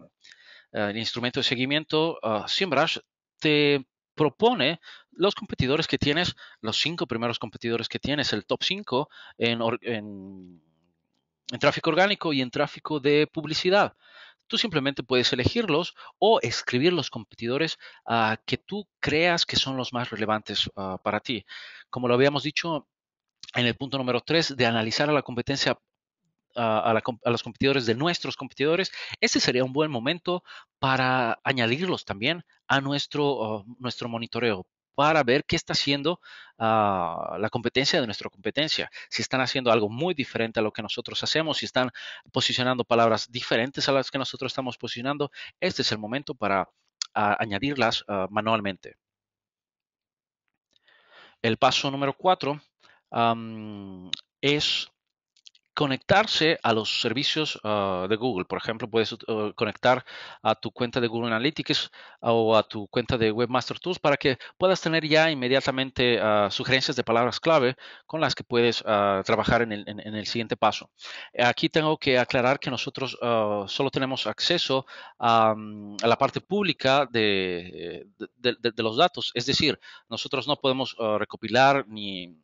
eh, el instrumento de seguimiento ah, SEMrush te propone los competidores que tienes, los cinco primeros competidores que tienes, el top 5 en, tráfico orgánico y en tráfico de publicidad. Tú simplemente puedes elegirlos o escribir los competidores ah, que tú creas que son los más relevantes ah, para ti. Como lo habíamos dicho en el punto número 3, de analizar a la competencia a, los competidores de nuestros competidores, ese sería un buen momento para añadirlos también a nuestro, uh, nuestro monitoreo para ver qué está haciendo ah, la competencia de nuestra competencia, si están haciendo algo muy diferente a lo que nosotros hacemos, si están posicionando palabras diferentes a las que nosotros estamos posicionando, este es el momento para ah, añadirlas ah, manualmente. El paso número cuatro es conectarse a los servicios ah, de Google. Por ejemplo, puedes uh, conectar a tu cuenta de Google Analytics ah, o a tu cuenta de Webmaster Tools para que puedas tener ya inmediatamente ah, sugerencias de palabras clave con las que puedes trabajar en el, siguiente paso. Aquí tengo que aclarar que nosotros solo tenemos acceso a, la parte pública de, los datos, es decir, nosotros no podemos recopilar ni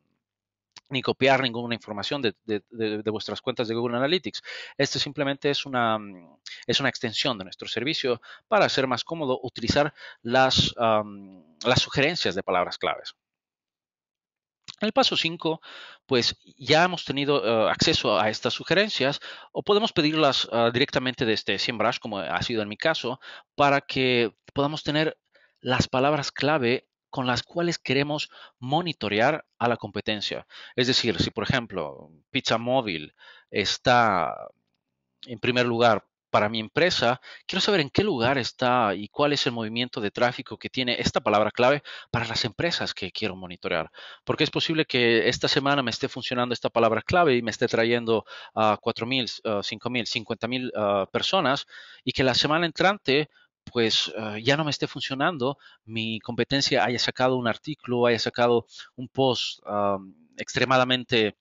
ni copiar ninguna información de, vuestras cuentas de Google Analytics. Este simplemente es una, mm, es una extensión de nuestro servicio para hacer más cómodo utilizar las, las sugerencias de palabras claves. En el paso 5, pues ya hemos tenido eh, acceso a estas sugerencias o podemos pedirlas ah, directamente desde este Siembrash, como ha sido en mi caso, para que podamos tener las palabras clave con las cuales queremos monitorear a la competencia. Es decir, si por ejemplo Pizza Móvil está en primer lugar para mi empresa, quiero saber en qué lugar está y cuál es el movimiento de tráfico que tiene esta palabra clave para las empresas que quiero monitorear. Porque es posible que esta semana me esté funcionando esta palabra clave y me esté trayendo a 4.000, 5.000, 50.000 mil ah, personas y que la semana entrante pues eh, ya no me esté funcionando, mi competencia haya sacado un artículo, haya sacado un post extremadamente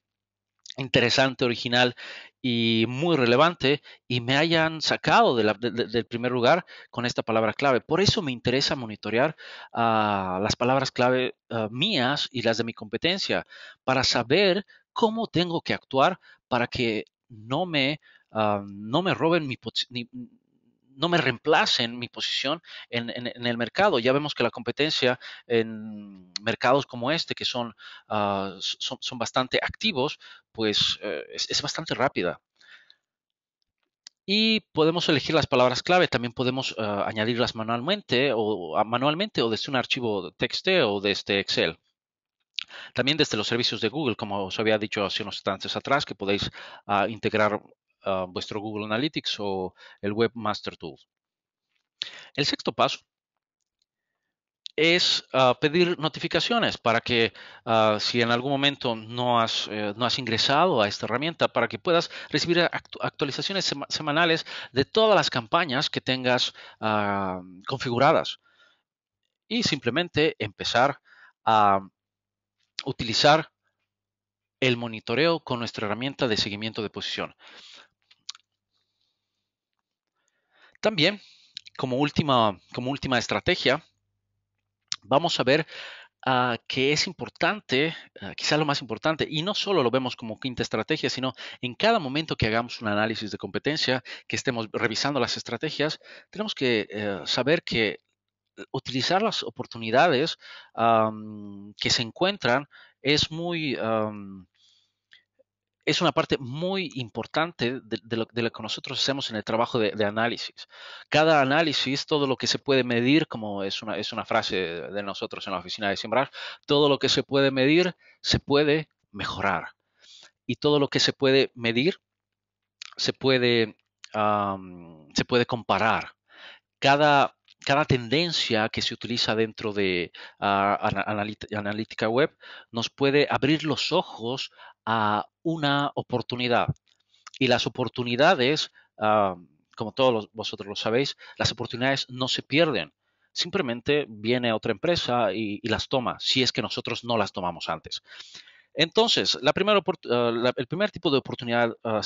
interesante, original y muy relevante y me hayan sacado del primer lugar con esta palabra clave. Por eso me interesa monitorear ah, las palabras clave ah, mías y las de mi competencia para saber cómo tengo que actuar para que no me, ah, no me roben mi, mi, no me reemplacen mi posición en, el mercado. Ya vemos que la competencia en mercados como este, que son, ah, son, bastante activos, pues eh, es, bastante rápida y podemos elegir las palabras clave. También podemos ah, añadirlas manualmente o manualmente o desde un archivo texto o desde Excel. También desde los servicios de Google, como os había dicho hace unos instantes atrás, que podéis ah, integrar Ah, vuestro Google Analytics o el Webmaster Tools. El sexto paso es ah, pedir notificaciones para que ah, si en algún momento no has, eh, no has, ingresado a esta herramienta, para que puedas recibir actualizaciones semanales de todas las campañas que tengas configuradas y simplemente empezar a utilizar el monitoreo con nuestra herramienta de seguimiento de posición. También, como última, como última estrategia, vamos a ver ah, que es importante, ah, quizás lo más importante, y no solo lo vemos como quinta estrategia, sino en cada momento que hagamos un análisis de competencia, que estemos revisando las estrategias, tenemos que eh, saber que utilizar las oportunidades que se encuentran es muy es una parte muy importante de, lo, que nosotros hacemos en el trabajo de, análisis. Cada análisis, todo lo que se puede medir, como es una, frase de nosotros en la oficina de Sembrar, todo lo que se puede medir se puede mejorar. Y todo lo que se puede medir se puede, se puede comparar. Cada, tendencia que se utiliza dentro de ah, analítica web nos puede abrir los ojos a una oportunidad. Y las oportunidades, ah, como todos vosotros lo sabéis, las oportunidades no se pierden. Simplemente viene otra empresa y, las toma, si es que nosotros no las tomamos antes. Entonces, ah, el primer tipo de oportunidad ah,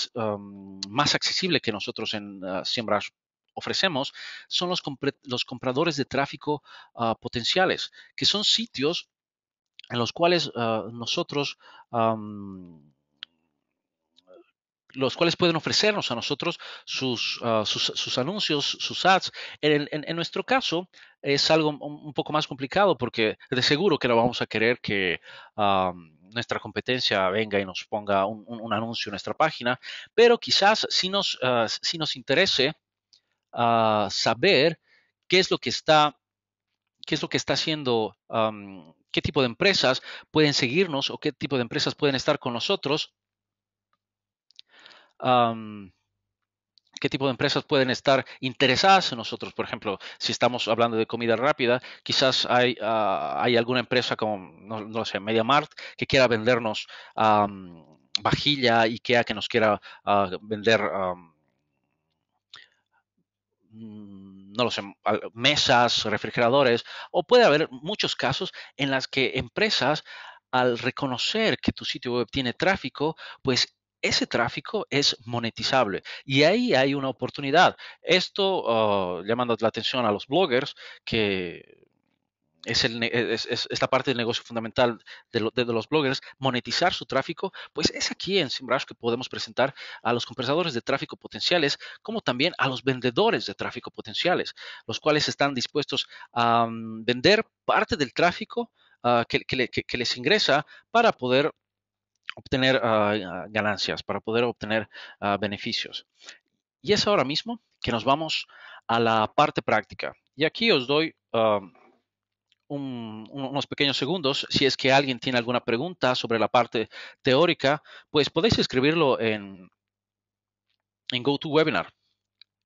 más accesible que nosotros en Siembras ofrecemos son los compradores de tráfico potenciales, que son sitios en los cuales ah, nosotros los cuales pueden ofrecernos a nosotros sus, ah, sus, anuncios, sus ads. En, nuestro caso es algo un, poco más complicado porque de seguro que no vamos a querer que nuestra competencia venga y nos ponga un, anuncio en nuestra página, pero quizás si nos, ah, si nos interese saber qué es lo que está qué es lo que está haciendo, qué tipo de empresas pueden seguirnos o qué tipo de empresas pueden estar con nosotros. qué tipo de empresas pueden estar interesadas en nosotros. Por ejemplo, si estamos hablando de comida rápida, quizás hay, ah, alguna empresa como, no, no sé, MediaMart, que quiera vendernos vajilla, IKEA, ah, que nos quiera ah, vender no lo sé, mesas, refrigeradores, o puede haber muchos casos en las que empresas al reconocer que tu sitio web tiene tráfico, pues ese tráfico es monetizable y ahí hay una oportunidad. Esto ah, llamando la atención a los bloggers que es, el, parte del negocio fundamental de, los bloggers, monetizar su tráfico, pues es aquí en Simbrush que podemos presentar a los compensadores de tráfico potenciales, como también a los vendedores de tráfico potenciales, los cuales están dispuestos a mm, vender parte del tráfico ah, que, les ingresa para poder obtener ah, ganancias, para poder obtener ah, beneficios. Y es ahora mismo que nos vamos a la parte práctica. Y aquí os doy unos pequeños segundos, si es que alguien tiene alguna pregunta sobre la parte teórica, pues podéis escribirlo en, en GoToWebinar,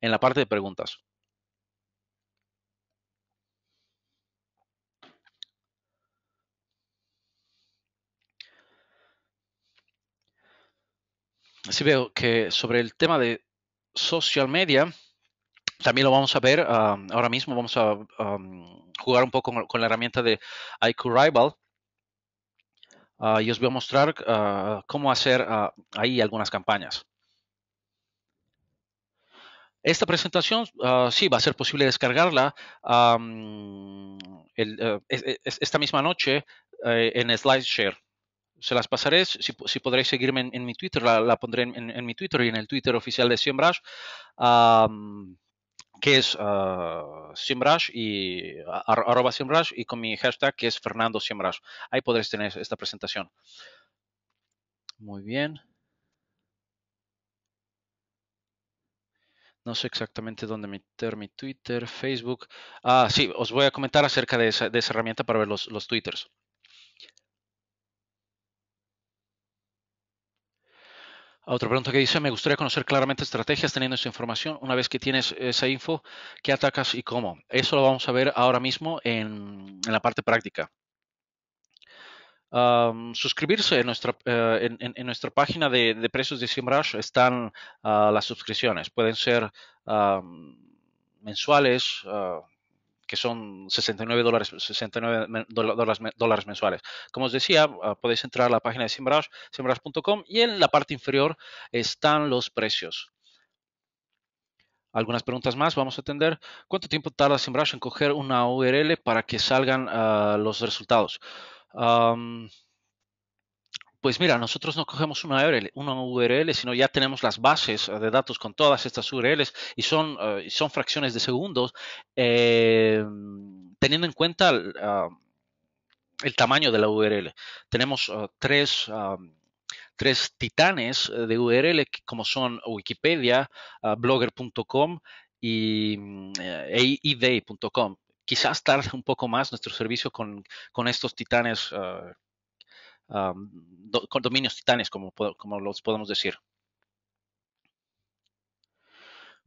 en la parte de preguntas. Así veo que sobre el tema de social media, también lo vamos a ver ahora mismo, vamos a jugar un poco con, la herramienta de IQ Rival. Ah, y os voy a mostrar ah, cómo hacer ah, ahí algunas campañas. Esta presentación sí va a ser posible descargarla eh, esta misma noche eh, en SlideShare se las pasaré. Si, podréis seguirme en, mi Twitter, la, pondré en, mi Twitter y en el Twitter oficial de Siembrash que es uh, Simrush y arroba y con mi hashtag que es Fernando Simrush. Ahí podréis tener esta presentación. Muy bien. No sé exactamente dónde meter mi Twitter, Facebook. Ah, sí, os voy a comentar acerca de esa, herramienta para ver los Twitters. Otra pregunta que dice, me gustaría conocer claramente estrategias teniendo esa información. Una vez que tienes esa info, ¿qué atacas y cómo? Eso lo vamos a ver ahora mismo en, la parte práctica. suscribirse en nuestra, eh, en, nuestra página de, precios de SEMrush están ah, las suscripciones. Pueden ser mensuales, ah, que son 69 dólares, 69 dólares, mensuales. Como os decía, ah, podéis entrar a la página de Simbrash, simbrash.com y en la parte inferior están los precios. Algunas preguntas más vamos a atender. ¿Cuánto tiempo tarda Simbrash en coger una URL para que salgan ah, los resultados? Pues mira, nosotros no cogemos una URL, una URL, sino ya tenemos las bases eh, de datos con todas estas URLs y son, eh, son fracciones de segundos, eh, teniendo en cuenta el, ah, tamaño de la URL. Tenemos ah, tres, ah, tres, titanes de URL como son Wikipedia, blogger.com y eBay.com. E Quizás tarde un poco más nuestro servicio con, con estos titanes dominios titanes, como, como los podemos decir.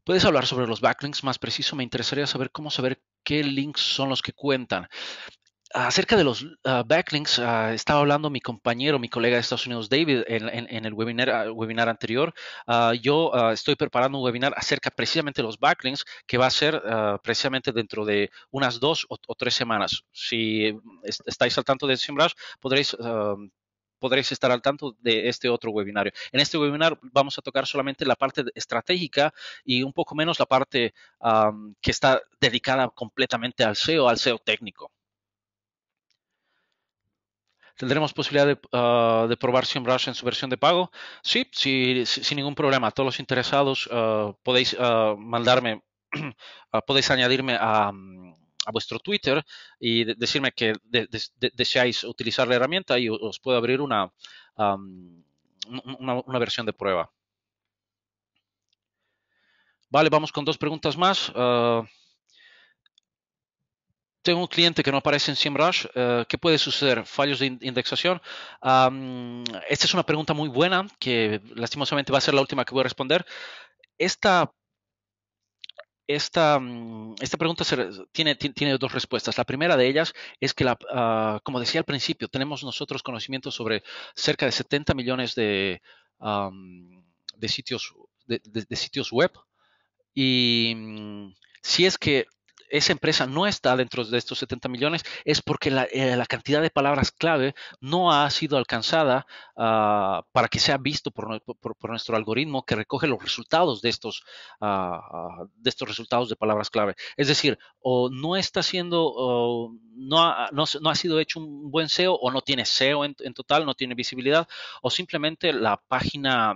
¿Puedes hablar sobre los backlinks? Más preciso, me interesaría saber cómo saber qué links son los que cuentan acerca de los ah, backlinks, ah, estaba hablando mi compañero, mi colega de Estados Unidos, David, en, el webinar, ah, webinar anterior. yo estoy preparando un webinar acerca precisamente de los backlinks que va a ser precisamente dentro de unas dos o, tres semanas. Si estáis al tanto de Simrush, podréis podréis estar al tanto de este otro webinar. En este webinar vamos a tocar solamente la parte estratégica y un poco menos la parte que está dedicada completamente al SEO, al SEO técnico. ¿Tendremos posibilidad de, ah, de probar SEMrush en su versión de pago? Sí, sin ningún problema. Todos los interesados ah, podéis ah, mandarme, podéis añadirme mm, a, vuestro Twitter y decirme que deseáis utilizar la herramienta y os puedo abrir mm, una, una, versión de prueba. Vale, vamos con dos preguntas más tengo un cliente que no aparece en SEMrush, eh, ¿qué puede suceder? ¿Fallos de indexación? esta es una pregunta muy buena que lastimosamente va a ser la última que voy a responder. Esta, esta, mm, esta pregunta tiene, tiene, dos respuestas. La primera de ellas es que, ah, como decía al principio, tenemos nosotros conocimiento sobre cerca de 70 millones de, de, sitios, de, sitios web. Y mm, si es que esa empresa no está dentro de estos 70 millones es porque eh, la, cantidad de palabras clave no ha sido alcanzada ah, para que sea visto por, nuestro algoritmo que recoge los resultados de estos, ah, ah, de estos resultados de palabras clave. Es decir, o no está siendo, no, ha, no, ha sido hecho un buen SEO o no tiene SEO en, total, no tiene visibilidad o simplemente la página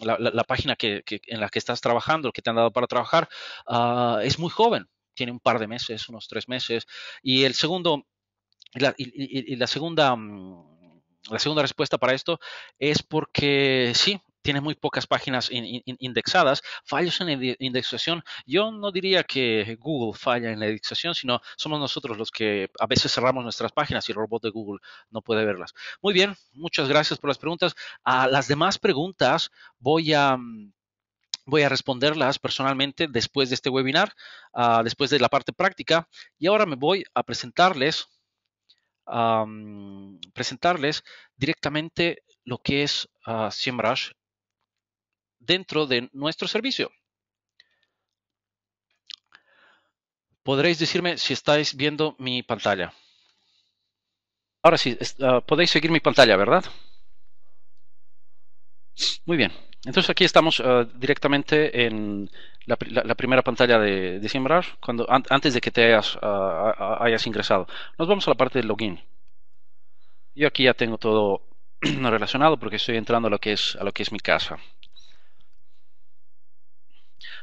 la, página que, en la que estás trabajando, que te han dado para trabajar, es muy joven tiene un par de meses, unos tres meses. Y el segundo, la, segunda... Mm, la segunda respuesta para esto es porque sí, tiene muy pocas páginas indexadas, fallos en indexación. Yo no diría que Google falla en la indexación, sino somos nosotros los que a veces cerramos nuestras páginas y el robot de Google no puede verlas. Muy bien, muchas gracias por las preguntas. A las demás preguntas voy a mm, voy a responderlas personalmente después de este webinar, ah, después de la parte práctica. Y ahora me voy a presentarles, presentarles directamente lo que es uh, dentro de nuestro servicio. Podréis decirme si estáis viendo mi pantalla. Ahora sí, ah, podéis seguir mi pantalla, ¿verdad? Muy bien. Entonces aquí estamos eh, directamente en la, primera pantalla de, de cuando, antes de que te ah, hayas, ingresado. Nos vamos a la parte del login. Yo aquí ya tengo todo relacionado porque estoy entrando a lo que es, a lo que es mi casa.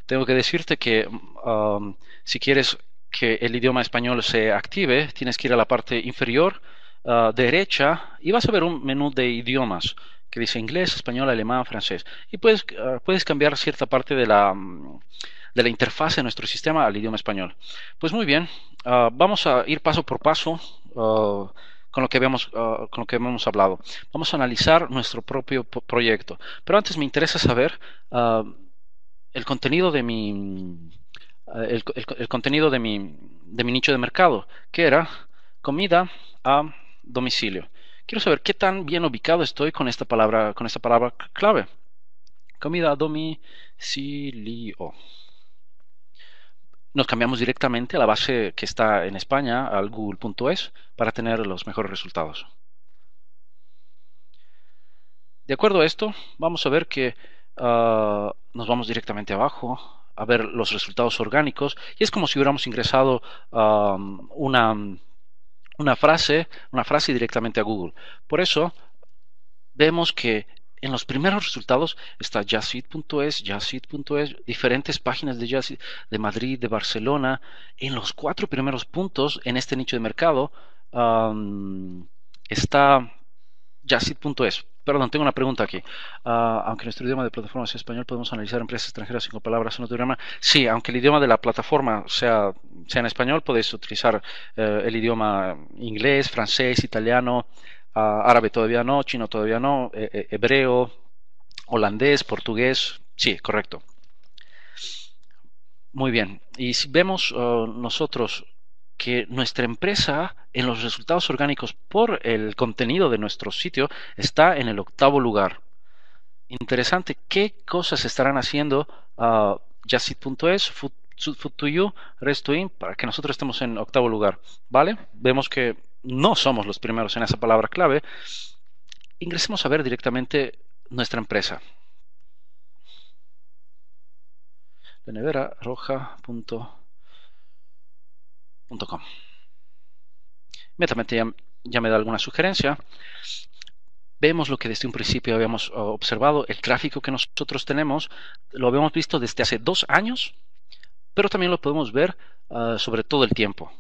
Tengo que decirte que um, si quieres que el idioma español se active, tienes que ir a la parte inferior Ah, derecha y vas a ver un menú de idiomas que dice inglés, español, alemán, francés. Y puedes, ah, puedes cambiar cierta parte de la, mm, de la interfaz de nuestro sistema al idioma español. Pues muy bien, ah, vamos a ir paso por paso con lo que habíamos con lo que hemos hablado. Vamos a analizar nuestro propio proyecto. Pero antes me interesa saber el contenido de mi el, contenido de mi de mi nicho de mercado, que era comida a domicilio. Quiero saber qué tan bien ubicado estoy con esta palabra, con esta palabra clave. Comida domicilio. Nos cambiamos directamente a la base que está en España, al google.es, para tener los mejores resultados. De acuerdo a esto, vamos a ver que ah, nos vamos directamente abajo a ver los resultados orgánicos y es como si hubiéramos ingresado ah, una una frase, una frase directamente a Google. Por eso vemos que en los primeros resultados está jazzit.es, jazzit.es, diferentes páginas de jazz de Madrid, de Barcelona. En los cuatro primeros puntos en este nicho de mercado está jazzit.es. Perdón, tengo una pregunta aquí. Ah, aunque nuestro idioma de plataforma sea español, podemos analizar empresas extranjeras cinco palabras en otro idioma. Sí, aunque el idioma de la plataforma sea, sea en español, podéis utilizar eh, el idioma inglés, francés, italiano, ah, árabe todavía no, chino todavía no, e, e, hebreo, holandés, portugués. Sí, correcto. Muy bien. Y si vemos ah, nosotros que nuestra empresa en los resultados orgánicos por el contenido de nuestro sitio está en el octavo lugar. Interesante, ¿qué cosas estarán haciendo uh, food, 2 you, rest to in, para que nosotros estemos en octavo lugar? ¿Vale? Vemos que no somos los primeros en esa palabra clave. Ingresemos a ver directamente nuestra empresa. La roja. Inmediatamente ya, me da alguna sugerencia. Vemos lo que desde un principio habíamos observado, el tráfico que nosotros tenemos, lo habíamos visto desde hace dos años, pero también lo podemos ver ah, sobre todo el tiempo.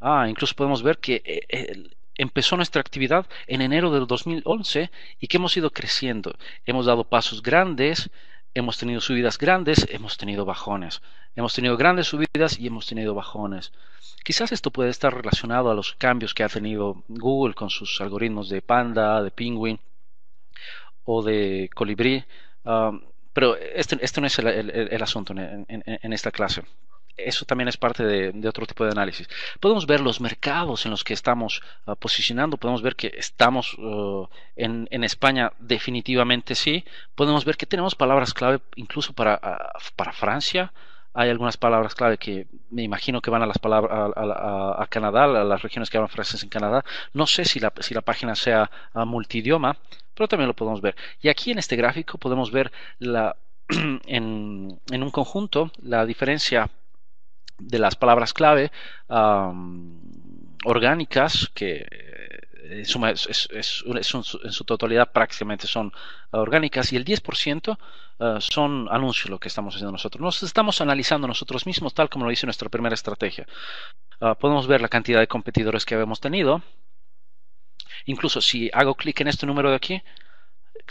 Ah, incluso podemos ver que eh, empezó nuestra actividad en enero del 2011 y que hemos ido creciendo. Hemos dado pasos grandes hemos tenido subidas grandes, hemos tenido bajones. Hemos tenido grandes subidas y hemos tenido bajones. Quizás esto puede estar relacionado a los cambios que ha tenido Google con sus algoritmos de Panda, de Penguin o de Colibrí. Ah, pero este, este, no es el, asunto en esta clase eso también es parte de, otro tipo de análisis. Podemos ver los mercados en los que estamos ah, posicionando, podemos ver que estamos ah, en, España definitivamente sí, podemos ver que tenemos palabras clave incluso para, ah, para Francia, hay algunas palabras clave que me imagino que van a las palabras a, Canadá, a las regiones que hablan francés en Canadá. No sé si la, si la página sea multidioma, pero también lo podemos ver. Y aquí en este gráfico podemos ver la, en, en un conjunto la diferencia de las palabras clave orgánicas que eh, en su totalidad prácticamente son ah, orgánicas y el 10% ah, son anuncios lo que estamos haciendo nosotros. Nos estamos analizando nosotros mismos tal como lo hizo nuestra primera estrategia. Ah, podemos ver la cantidad de competidores que habíamos tenido. Incluso si hago clic en este número de aquí,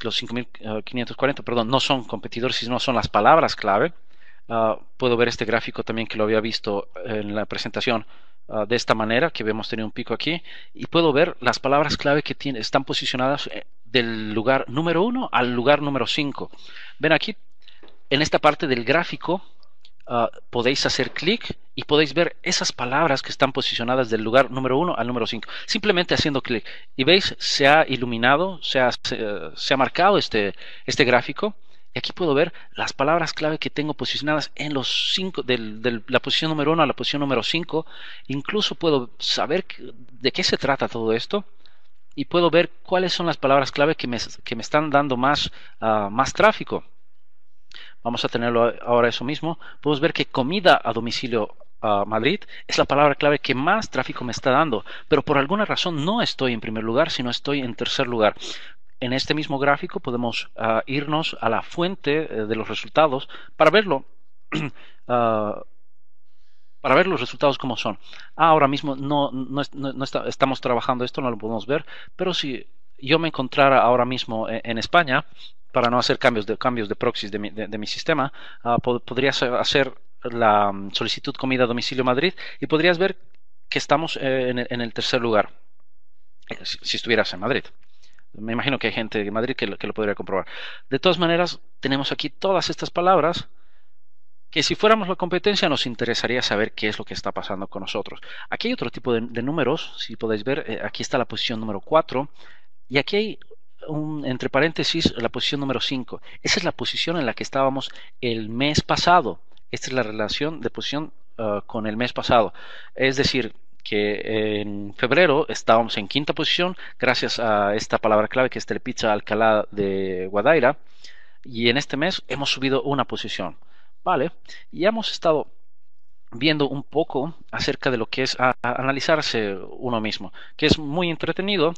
los 5.540, perdón, no son competidores, sino son las palabras clave. Ah, puedo ver este gráfico también que lo había visto en la presentación ah, de esta manera, que hemos tenido un pico aquí, y puedo ver las palabras clave que tiene, están posicionadas eh, del lugar número 1 al lugar número 5. Ven aquí, en esta parte del gráfico, ah, podéis hacer clic y podéis ver esas palabras que están posicionadas del lugar número 1 al número 5, simplemente haciendo clic. Y veis, se ha iluminado, se ha, se eh, ha marcado este, este gráfico y aquí puedo ver las palabras clave que tengo posicionadas en los cinco, de la posición número uno a la posición número 5. Incluso puedo saber de qué se trata todo esto y puedo ver cuáles son las palabras clave que me, están dando más, ah, más tráfico. Vamos a tenerlo ahora eso mismo. Podemos ver que comida a domicilio a Madrid es la palabra clave que más tráfico me está dando, pero por alguna razón no estoy en primer lugar, sino estoy en tercer lugar en este mismo gráfico podemos ah, irnos a la fuente eh, de los resultados para verlo. Ah, para ver los resultados como son. Ah, ahora mismo no, estamos trabajando esto, no lo podemos ver, pero si yo me encontrara ahora mismo eh, en, España, para no hacer cambios de, cambios de proxies de mi, sistema, podrías hacer la mm, solicitud comida a domicilio Madrid y podrías ver que estamos eh, en, el, tercer lugar, si estuvieras en Madrid. Me imagino que hay gente de Madrid que lo, podría comprobar. De todas maneras, tenemos aquí todas estas palabras que si fuéramos la competencia nos interesaría saber qué es lo que está pasando con nosotros. Aquí hay otro tipo de, números, si podéis ver, eh, aquí está la posición número 4 y aquí hay un, entre paréntesis la posición número 5. Esa es la posición en la que estábamos el mes pasado. Esta es la relación de posición ah, con el mes pasado. Es decir, que en febrero estábamos en quinta posición gracias a esta palabra clave que es Telepizza Alcalá de Guadaira y en este mes hemos subido una posición, ¿vale? Y hemos estado viendo un poco acerca de lo que es analizarse uno mismo, que es muy entretenido,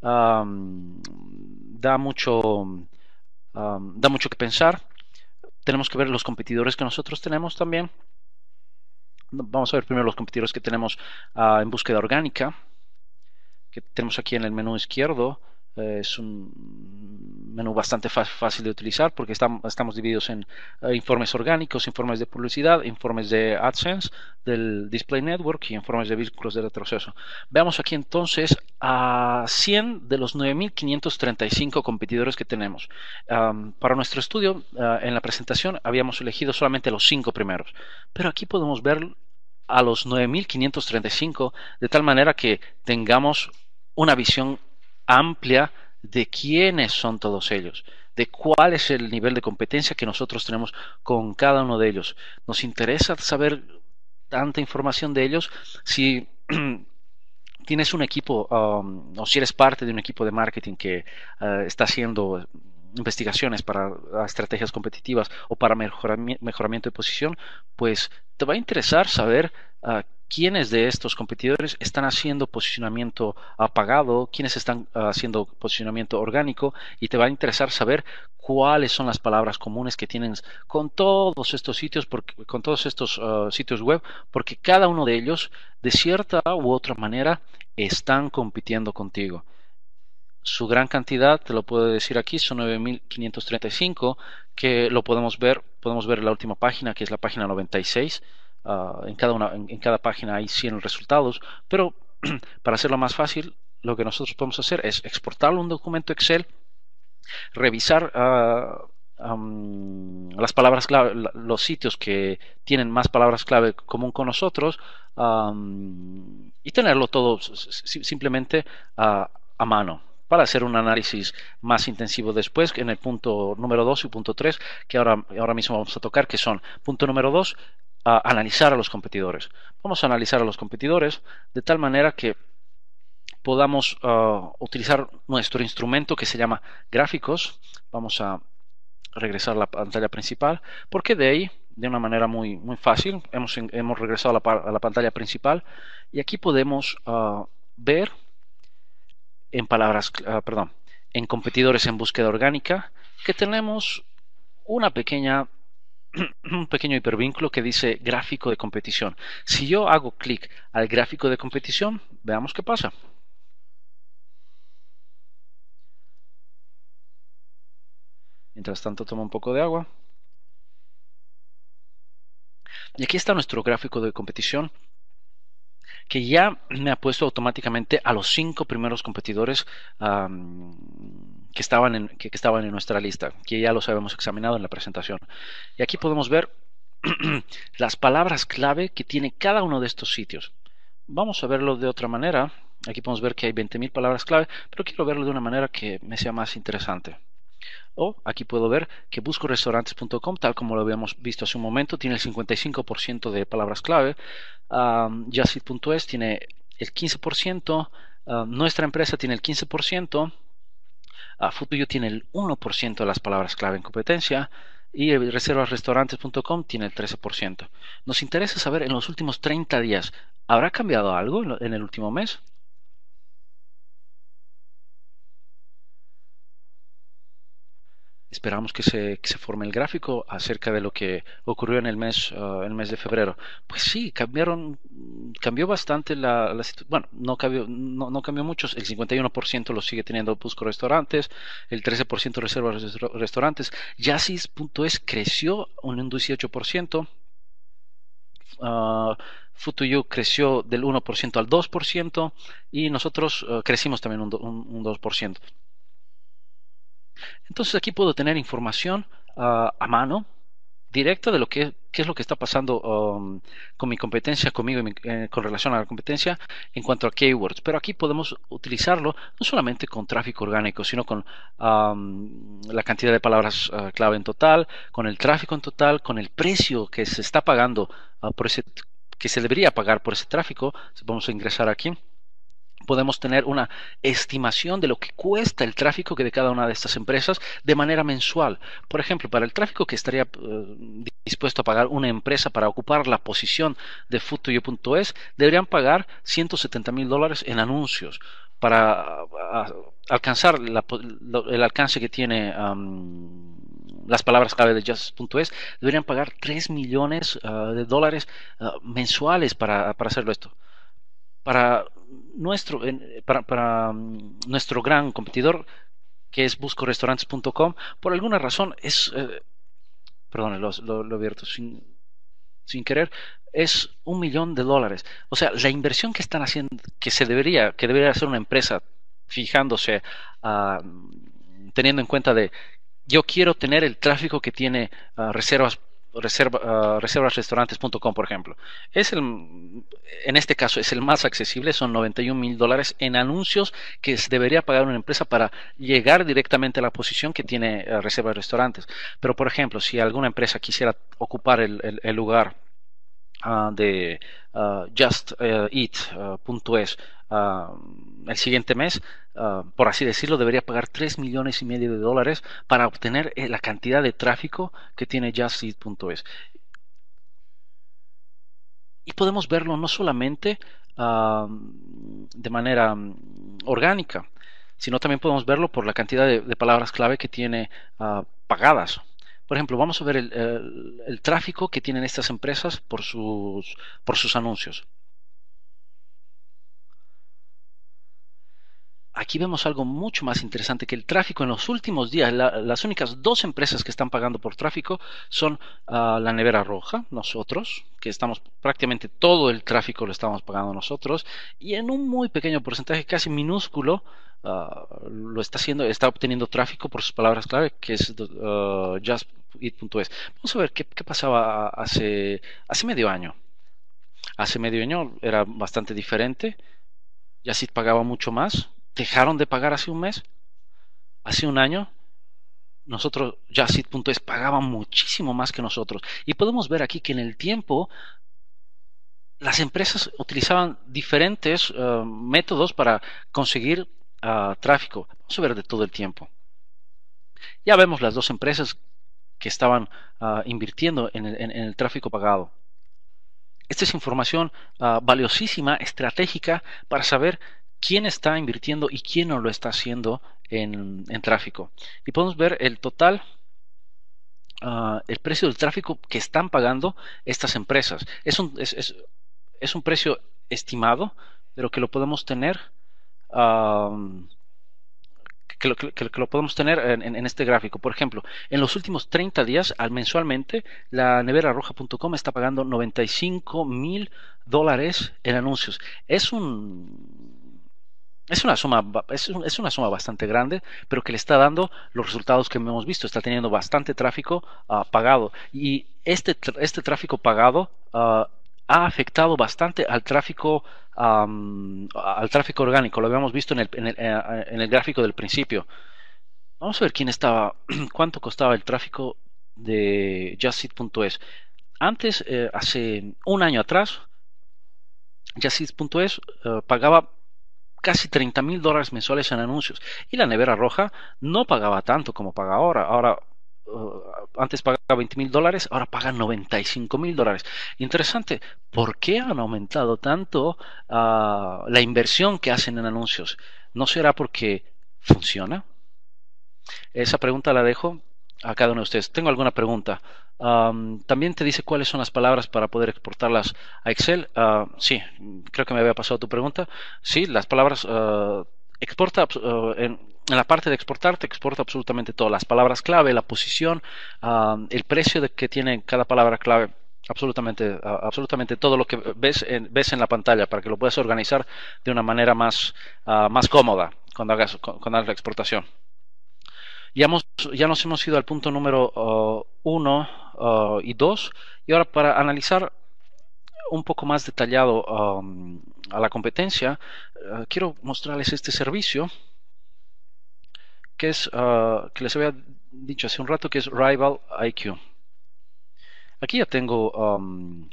da mucho da mucho que pensar. Tenemos que ver los competidores que nosotros tenemos también Vamos a ver primero los competidores que tenemos ah, en búsqueda orgánica, que tenemos aquí en el menú izquierdo es un menú bastante fácil de utilizar porque estamos divididos en eh, informes orgánicos, informes de publicidad, informes de AdSense, del Display Network y informes de vínculos de retroceso. Veamos aquí entonces a 100 de los 9.535 competidores que tenemos. para nuestro estudio, eh, en la presentación, habíamos elegido solamente los 5 primeros, pero aquí podemos ver a los 9.535 de tal manera que tengamos una visión amplia de quiénes son todos ellos, de cuál es el nivel de competencia que nosotros tenemos con cada uno de ellos. Nos interesa saber tanta información de ellos si tienes un equipo um, o si eres parte de un equipo de marketing que eh, está haciendo investigaciones para ah, estrategias competitivas o para mejoramiento de posición, pues te va a interesar saber ah, quiénes de estos competidores están haciendo posicionamiento apagado, quiénes están ah, haciendo posicionamiento orgánico y te va a interesar saber cuáles son las palabras comunes que tienen con todos estos sitios, con todos estos ah, sitios web, porque cada uno de ellos de cierta u otra manera están compitiendo contigo. Su gran cantidad, te lo puedo decir aquí, son 9.535, que lo podemos ver, podemos ver en la última página, que es la página 96 Ah, en, cada una, en, cada página hay 100 resultados, pero para hacerlo más fácil, lo que nosotros podemos hacer es exportarlo un documento Excel, revisar ah, las palabras clave, los sitios que tienen más palabras clave común con nosotros y tenerlo todo simplemente a mano para hacer un análisis más intensivo después en el punto número 2 y punto 3 que ahora, ahora mismo vamos a tocar, que son punto número 2, a analizar a los competidores. Vamos a analizar a los competidores de tal manera que podamos uh, utilizar nuestro instrumento que se llama gráficos. Vamos a regresar a la pantalla principal, porque de ahí, de una manera muy, muy fácil, hemos, regresado a la, pantalla principal y aquí podemos uh, ver en palabras, uh, perdón, en competidores en búsqueda orgánica que tenemos una pequeña un pequeño hipervínculo que dice gráfico de competición. Si yo hago clic al gráfico de competición, veamos qué pasa. Mientras tanto tomo un poco de agua. Y aquí está nuestro gráfico de competición que ya me ha puesto automáticamente a los cinco primeros competidores que, estaban en, que, que estaban en nuestra lista, que ya los habíamos examinado en la presentación. Y aquí podemos ver las palabras clave que tiene cada uno de estos sitios. Vamos a verlo de otra manera. Aquí podemos ver que hay 20.000 palabras clave, pero quiero verlo de una manera que me sea más interesante. O aquí puedo ver que buscorestaurantes.com, tal como lo habíamos visto hace un momento, tiene el 55% de palabras clave. Um, tiene el 15%. nuestra empresa tiene el 15%. Uh, ah, Futuyo tiene el 1% de las palabras clave en competencia y reservasrestaurantes.com tiene el 13%. Nos interesa saber en los últimos 30 días, ¿habrá cambiado algo en el último mes? esperamos que se, se, forme el gráfico acerca de lo que ocurrió en el mes, uh, el mes de febrero. Pues sí, cambiaron, cambió bastante la, situación. bueno, no cambió, no, cambió mucho, el 51% lo sigue teniendo Busco Restaurantes, el 13% Reserva Restaurantes, Yasis.es creció un 18%, ciento uh, Futuyu creció del 1% al 2% y nosotros uh, crecimos también un 2%. Entonces aquí puedo tener información ah, a mano directa de lo que qué es lo que está pasando um, con mi competencia, conmigo, y eh, con relación a la competencia en cuanto a keywords. Pero aquí podemos utilizarlo no solamente con tráfico orgánico, sino con um, la cantidad de palabras ah, clave en total, con el tráfico en total, con el precio que se está pagando ah, por ese que se debería pagar por ese tráfico. Vamos a ingresar aquí podemos tener una estimación de lo que cuesta el tráfico que de cada una de estas empresas de manera mensual. Por ejemplo, para el tráfico que estaría eh, dispuesto a pagar una empresa para ocupar la posición de futuyo.es, deberían pagar 170 mil dólares en anuncios para ah, alcanzar el alcance que tiene las palabras clave de Just.es, deberían pagar 3 millones ah, de dólares ah, mensuales para, para hacerlo esto. Para nuestro, para, mm, nuestro gran competidor, que es buscorestaurantes.com, por alguna razón es, eh, perdón, lo, abierto sin, sin querer, es un millón de dólares. O sea, la inversión que están haciendo, que se debería, que debería hacer una empresa fijándose, ah, teniendo en cuenta de, yo quiero tener el tráfico que tiene ah, reservas reserva, ah, reservasrestaurantes.com, por ejemplo. Es el, en este caso es el más accesible, son 91 mil dólares en anuncios que debería pagar una empresa para llegar directamente a la posición que tiene ah, Reserva reservas restaurantes. Pero, por ejemplo, si alguna empresa quisiera ocupar el lugar Ah, de ah, justeat.es eh, ah, el siguiente mes, por así decirlo, debería pagar 3 millones y medio de dólares para obtener eh, la cantidad de tráfico que tiene justeat.es. Y podemos verlo no solamente de manera mm, orgánica, sino también podemos verlo por la cantidad de palabras clave que tiene pagadas por ejemplo, vamos a ver el, tráfico que tienen estas empresas por sus, por sus anuncios. Aquí vemos algo mucho más interesante que el tráfico en los últimos días. las únicas dos empresas que están pagando por tráfico son ah, la Nevera Roja, nosotros, que estamos prácticamente todo el tráfico lo estamos pagando nosotros, y en un muy pequeño porcentaje, casi minúsculo, ah, lo está haciendo, está obteniendo tráfico por sus palabras clave, que es ah, just.it.es. Vamos a ver qué, pasaba hace, medio año. Hace medio año era bastante diferente. Justit pagaba mucho más, dejaron de pagar hace un mes, hace un año, nosotros, es pagaban muchísimo más que nosotros. Y podemos ver aquí que en el tiempo las empresas utilizaban diferentes eh, métodos para conseguir ah, tráfico. Vamos a ver de todo el tiempo. Ya vemos las dos empresas que estaban ah, invirtiendo en el, tráfico pagado. Esta es información ah, valiosísima, estratégica, para saber quién está invirtiendo y quién no lo está haciendo en, tráfico. Y podemos ver el total ah, el precio del tráfico que están pagando estas empresas. Es un, es, un precio estimado, pero que lo podemos tener. que, lo, podemos tener en, este gráfico. Por ejemplo, en los últimos 30 días, al mensualmente, la neverarroja.com está pagando 95 mil dólares en anuncios. Es un es una suma, es, una suma bastante grande, pero que le está dando los resultados que hemos visto. Está teniendo bastante tráfico ah, pagado. Y este, este tráfico pagado ah, ha afectado bastante al tráfico al tráfico orgánico. Lo habíamos visto eh, eh, en el, gráfico del principio. Vamos a ver quién estaba, cuánto costaba el tráfico de justseed.es. Antes, eh, hace un año atrás, justseed.es pagaba casi 30 mil dólares mensuales en anuncios. Y la nevera roja no pagaba tanto como paga ahora. Ahora, uh, antes pagaba 20 mil dólares, ahora paga 95 mil dólares. Interesante, ¿por qué han aumentado tanto ah, la inversión que hacen en anuncios? ¿No será porque funciona? Esa pregunta la dejo a cada uno de ustedes. Tengo alguna pregunta también te dice cuáles son las palabras para poder exportarlas a Excel. Ah, sí, creo que me había pasado tu pregunta. Sí, las palabras ah, exporta ah, en, la parte de exportar te exporta absolutamente todas las palabras clave, la posición, el precio de que tiene cada palabra clave, absolutamente, absolutamente todo lo que ves en, ves en la pantalla para que lo puedas organizar de una manera más, más cómoda cuando hagas, cuando hagas la exportación. Ya, nos hemos ido al punto número 1 uh, uh, y 2 y ahora para analizar un poco más detallado um, a la competencia, uh, quiero mostrarles este servicio que es que les había dicho hace un rato que es Rival IQ. Aquí ya tengo um,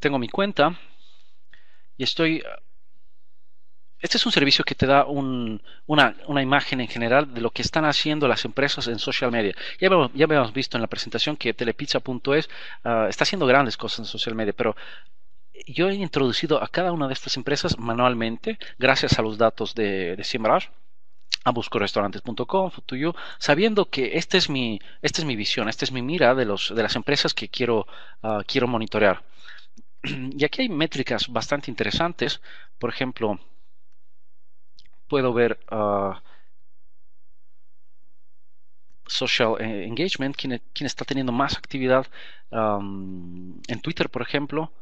tengo mi cuenta y estoy este es un servicio que te da una, imagen en general de lo que están haciendo las empresas en social media. Ya habíamos, visto en la presentación que telepizza.es ah, está haciendo grandes cosas en social media, pero yo he introducido a cada una de estas empresas manualmente, gracias a los datos de, de a buscorestaurantes.com, tuyo, sabiendo que esta es mi, es mi visión, esta es mi mira de los, de las empresas que quiero ah, monitorear. Y aquí hay métricas bastante interesantes, por ejemplo, puedo ver ah, social eh, engagement, e, quién, está teniendo más actividad en Twitter, por ejemplo.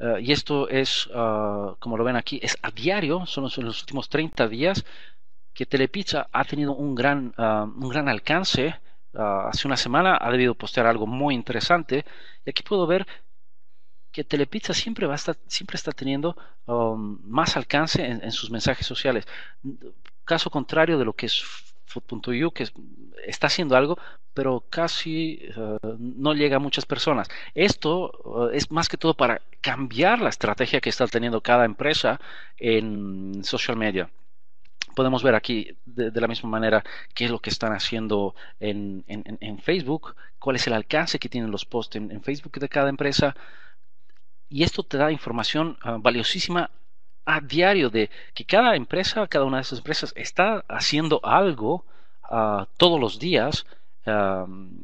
Eh, y esto es, ah, como lo ven aquí, es a diario, son los, últimos 30 días que Telepizza ha tenido un gran, un gran alcance. Ah, hace una semana ha debido postear algo muy interesante. Y aquí puedo ver que Telepizza siempre va a estar, siempre está teniendo um, más alcance en, sus mensajes sociales. Caso contrario de lo que es Food.eu, que está haciendo algo, pero casi uh, no llega a muchas personas. Esto uh, es más que todo para cambiar la estrategia que está teniendo cada empresa en social media podemos ver aquí de, la misma manera qué es lo que están haciendo en, en, Facebook, cuál es el alcance que tienen los posts en Facebook de cada empresa y esto te da información ah, valiosísima a diario de que cada empresa, cada una de esas empresas está haciendo algo ah, todos los días en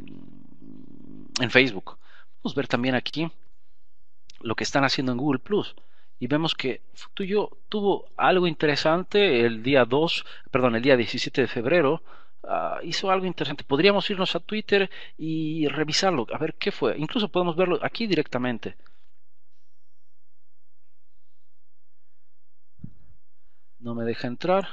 Facebook. Vamos a ver también aquí lo que están haciendo en Google Plus. Y vemos que yo tuvo algo interesante el día 2, perdón, el día 17 de febrero. Ah, hizo algo interesante. Podríamos irnos a Twitter y revisarlo, a ver qué fue. Incluso podemos verlo aquí directamente. No me deja entrar.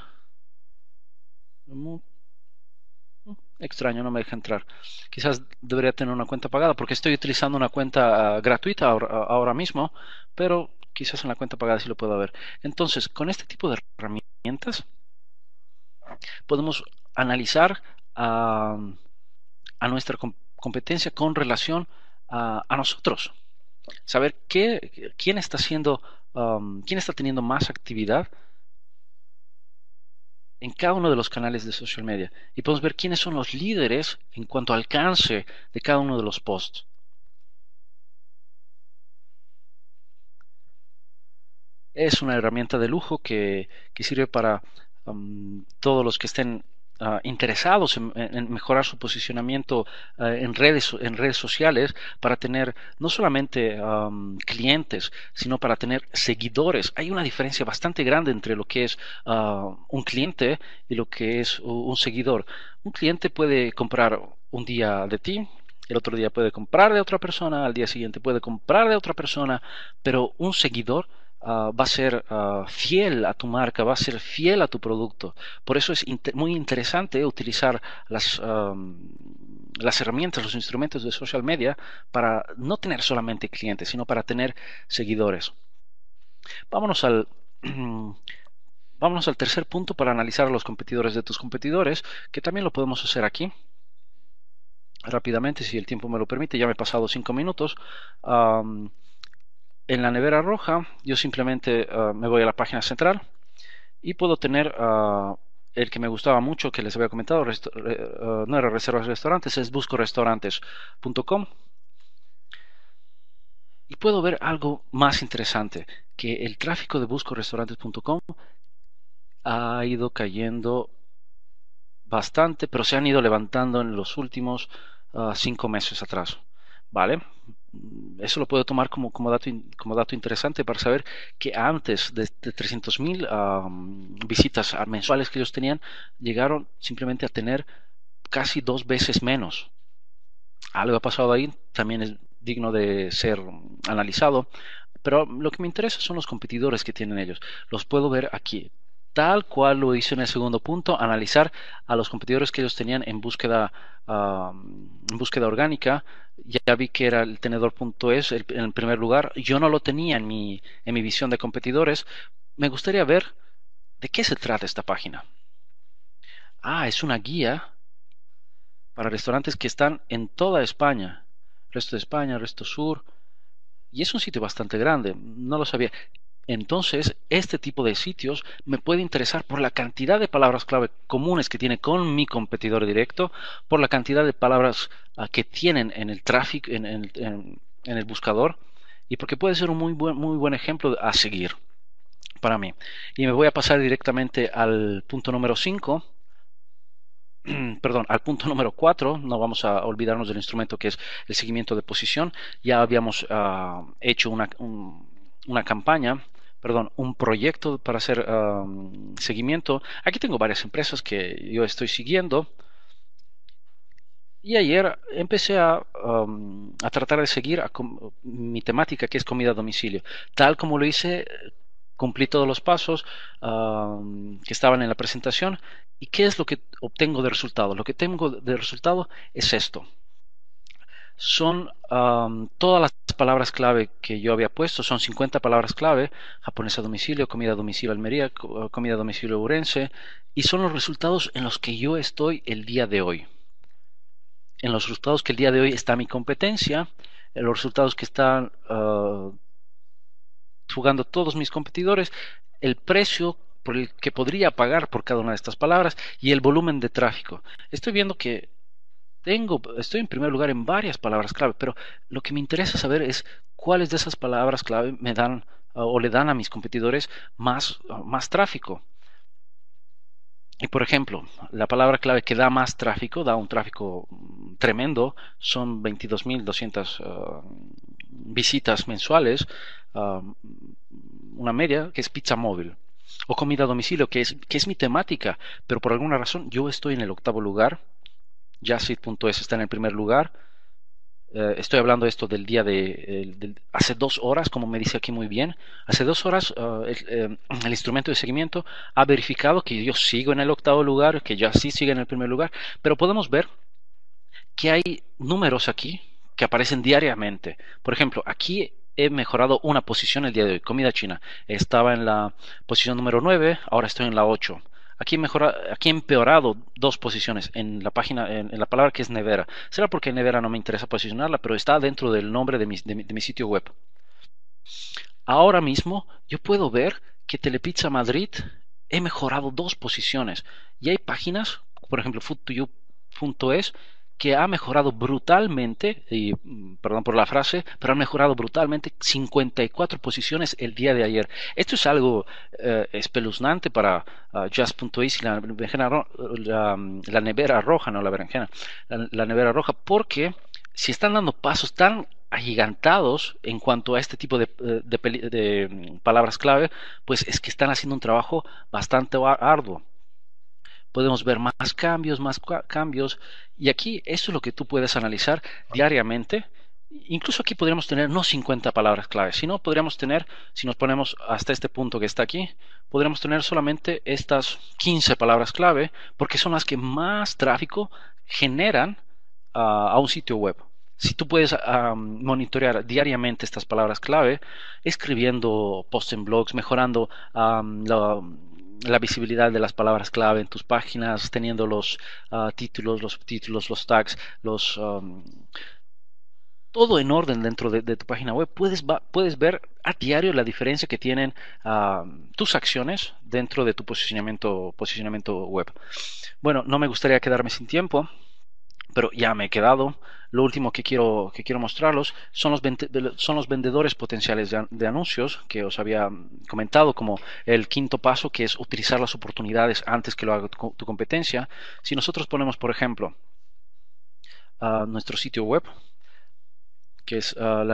Extraño, no me deja entrar. Quizás debería tener una cuenta pagada porque estoy utilizando una cuenta ah, gratuita ah, ahora, mismo, pero quizás en la cuenta pagada sí lo puedo ver. Entonces, con este tipo de herramientas podemos analizar ah, a nuestra competencia con relación a nosotros. Saber qué, quién está haciendo, quién está teniendo más actividad en cada uno de los canales de social media y podemos ver quiénes son los líderes en cuanto al alcance de cada uno de los posts. Es una herramienta de lujo que, sirve para todos los que estén Ah, interesados en, mejorar su posicionamiento ah, en, redes, en redes sociales para tener no solamente clientes, sino para tener seguidores. Hay una diferencia bastante grande entre lo que es ah, un cliente y lo que es un seguidor. Un cliente puede comprar un día de ti, el otro día puede comprar de otra persona, al día siguiente puede comprar de otra persona, pero un seguidor Ah, va a ser ah, fiel a tu marca, va a ser fiel a tu producto. Por eso es muy interesante utilizar las, las herramientas, los instrumentos de social media para no tener solamente clientes, sino para tener seguidores. Vámonos al... al tercer punto para analizar a los competidores de tus competidores, que también lo podemos hacer aquí. Rápidamente, si el tiempo me lo permite, ya me he pasado cinco minutos en la nevera roja yo simplemente ah, me voy a la página central y puedo tener ah, el que me gustaba mucho que les había comentado ah, no era reservas restaurantes es buscorestaurantes.com y puedo ver algo más interesante que el tráfico de buscorestaurantes.com ha ido cayendo bastante pero se han ido levantando en los últimos cinco meses atrás vale Mm, eso lo puedo tomar como, como, dato, como dato interesante para saber que antes de, 300.000 visitas mensuales que ellos tenían, llegaron simplemente a tener casi dos veces menos. Algo ha pasado ahí, también es digno de ser analizado, pero lo que me interesa son los competidores que tienen ellos. Los puedo ver aquí tal cual lo hice en el segundo punto, analizar a los competidores que ellos tenían en búsqueda, en búsqueda orgánica. Ya vi que era el tenedor.es en el primer lugar. Yo no lo tenía en mi, en mi visión de competidores. Me gustaría ver de qué se trata esta página. Ah, es una guía para restaurantes que están en toda España. Resto de España, resto sur. Y es un sitio bastante grande. No lo sabía entonces este tipo de sitios me puede interesar por la cantidad de palabras clave comunes que tiene con mi competidor directo, por la cantidad de palabras ah, que tienen en el tráfico, en, el buscador, y porque puede ser un muy buen, muy buen ejemplo a seguir para mí. Y me voy a pasar directamente al punto número 5. Perdón, al punto número 4, no vamos a olvidarnos del instrumento que es el seguimiento de posición. Ya habíamos ah, hecho una, un, una campaña, perdón, un proyecto para hacer seguimiento. Aquí tengo varias empresas que yo estoy siguiendo. Y ayer empecé a, a tratar de seguir a mi temática que es comida a domicilio. Tal como lo hice, cumplí todos los pasos que estaban en la presentación. ¿Y qué es lo que obtengo de resultado? Lo que tengo de resultado es esto son todas las palabras clave que yo había puesto, son 50 palabras clave, japonesa domicilio, comida domicilio Almería, comida domicilio Urense, y son los resultados en los que yo estoy el día de hoy. En los resultados que el día de hoy está mi competencia, en los resultados que están ah, jugando todos mis competidores, el precio por el que podría pagar por cada una de estas palabras y el volumen de tráfico. Estoy viendo que tengo, estoy en primer lugar en varias palabras clave, pero lo que me interesa saber es cuáles de esas palabras clave me dan o le dan a mis competidores más, más tráfico. Y por ejemplo, la palabra clave que da más tráfico, da un tráfico tremendo, son 22.200 ah, visitas mensuales, ah, una media que es pizza móvil o comida a domicilio, que es, que es mi temática, pero por alguna razón yo estoy en el octavo lugar Jazzfeed.es está en el primer lugar. Eh, estoy hablando esto del día de, hace dos horas, como me dice aquí muy bien. Hace dos horas eh, eh, el, instrumento de seguimiento ha verificado que yo sigo en el octavo lugar, que ya sí sigue en el primer lugar, pero podemos ver que hay números aquí que aparecen diariamente. Por ejemplo, aquí he mejorado una posición el día de hoy, comida china. Estaba en la posición número 9, ahora estoy en la 8. Aquí, aquí he empeorado dos posiciones en la página, en, la palabra que es nevera. Será porque nevera no me interesa posicionarla, pero está dentro del nombre de mi, sitio web. Ahora mismo yo puedo ver que Telepizza Madrid he mejorado dos posiciones. Y hay páginas, por ejemplo, food que ha mejorado brutalmente, y mm, perdón por la frase, pero ha mejorado brutalmente 54 posiciones el día de ayer. Esto es algo eh, espeluznante para uh, ah, y la, la, nevera roja, no la berenjena, la, nevera roja, porque si están dando pasos tan agigantados en cuanto a este tipo de, eh, mm, palabras clave, pues es que están haciendo un trabajo bastante arduo podemos ver más cambios, más cambios. Y aquí esto es lo que tú puedes analizar diariamente. Incluso aquí podríamos tener no 50 palabras claves, sino podríamos tener, si nos ponemos hasta este punto que está aquí, podríamos tener solamente estas 15 palabras clave, porque son las que más tráfico generan ah, a un sitio web si tú puedes ah, monitorear diariamente estas palabras clave, escribiendo posts en blogs, mejorando ah, la, la visibilidad de las palabras clave en tus páginas, teniendo los ah, títulos, los subtítulos, los tags, los... Um, todo en orden dentro de, tu página web, puedes, puedes, ver a diario la diferencia que tienen um, tus acciones dentro de tu posicionamiento, posicionamiento web. Bueno, no me gustaría quedarme sin tiempo pero ya me he quedado. Lo último que quiero, que quiero mostrarlos son los, son los vendedores potenciales de, anuncios que os había comentado como el quinto paso que es utilizar las oportunidades antes que lo haga tu, competencia. Si nosotros ponemos, por ejemplo, nuestro sitio web, que es uh,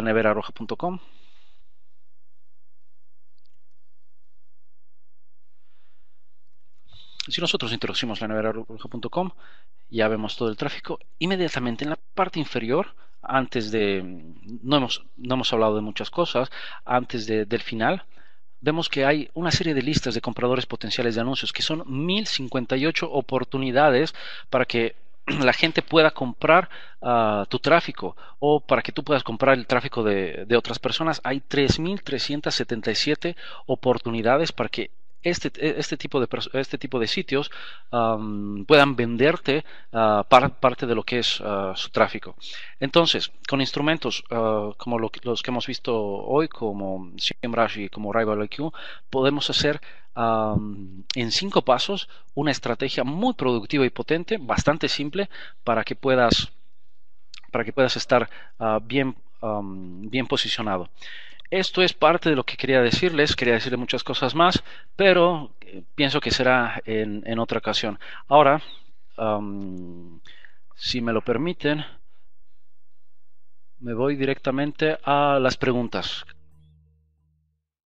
Si nosotros introducimos la de ya vemos todo el tráfico. Inmediatamente en la parte inferior, antes de. No hemos, no hemos hablado de muchas cosas, antes del final, vemos que hay una serie de listas de compradores potenciales de anuncios, que son 1058 oportunidades para que la gente pueda comprar ah, tu tráfico o para que tú puedas comprar el tráfico de, de otras personas, hay 3.377 oportunidades para que este, e, este, tipo, de, este tipo de sitios puedan venderte uh, parte de lo que es ah, su tráfico. Entonces, con instrumentos ah, como los que hemos visto hoy, como SEMrush y como rival IQ podemos hacer en cinco pasos una estrategia muy productiva y potente, bastante simple, para que puedas, para que puedas estar bien, bien posicionado. Esto es parte de lo que quería decirles, quería decirle muchas cosas más, pero eh, pienso que será en, en otra ocasión. Ahora, si me lo permiten, me voy directamente a las preguntas.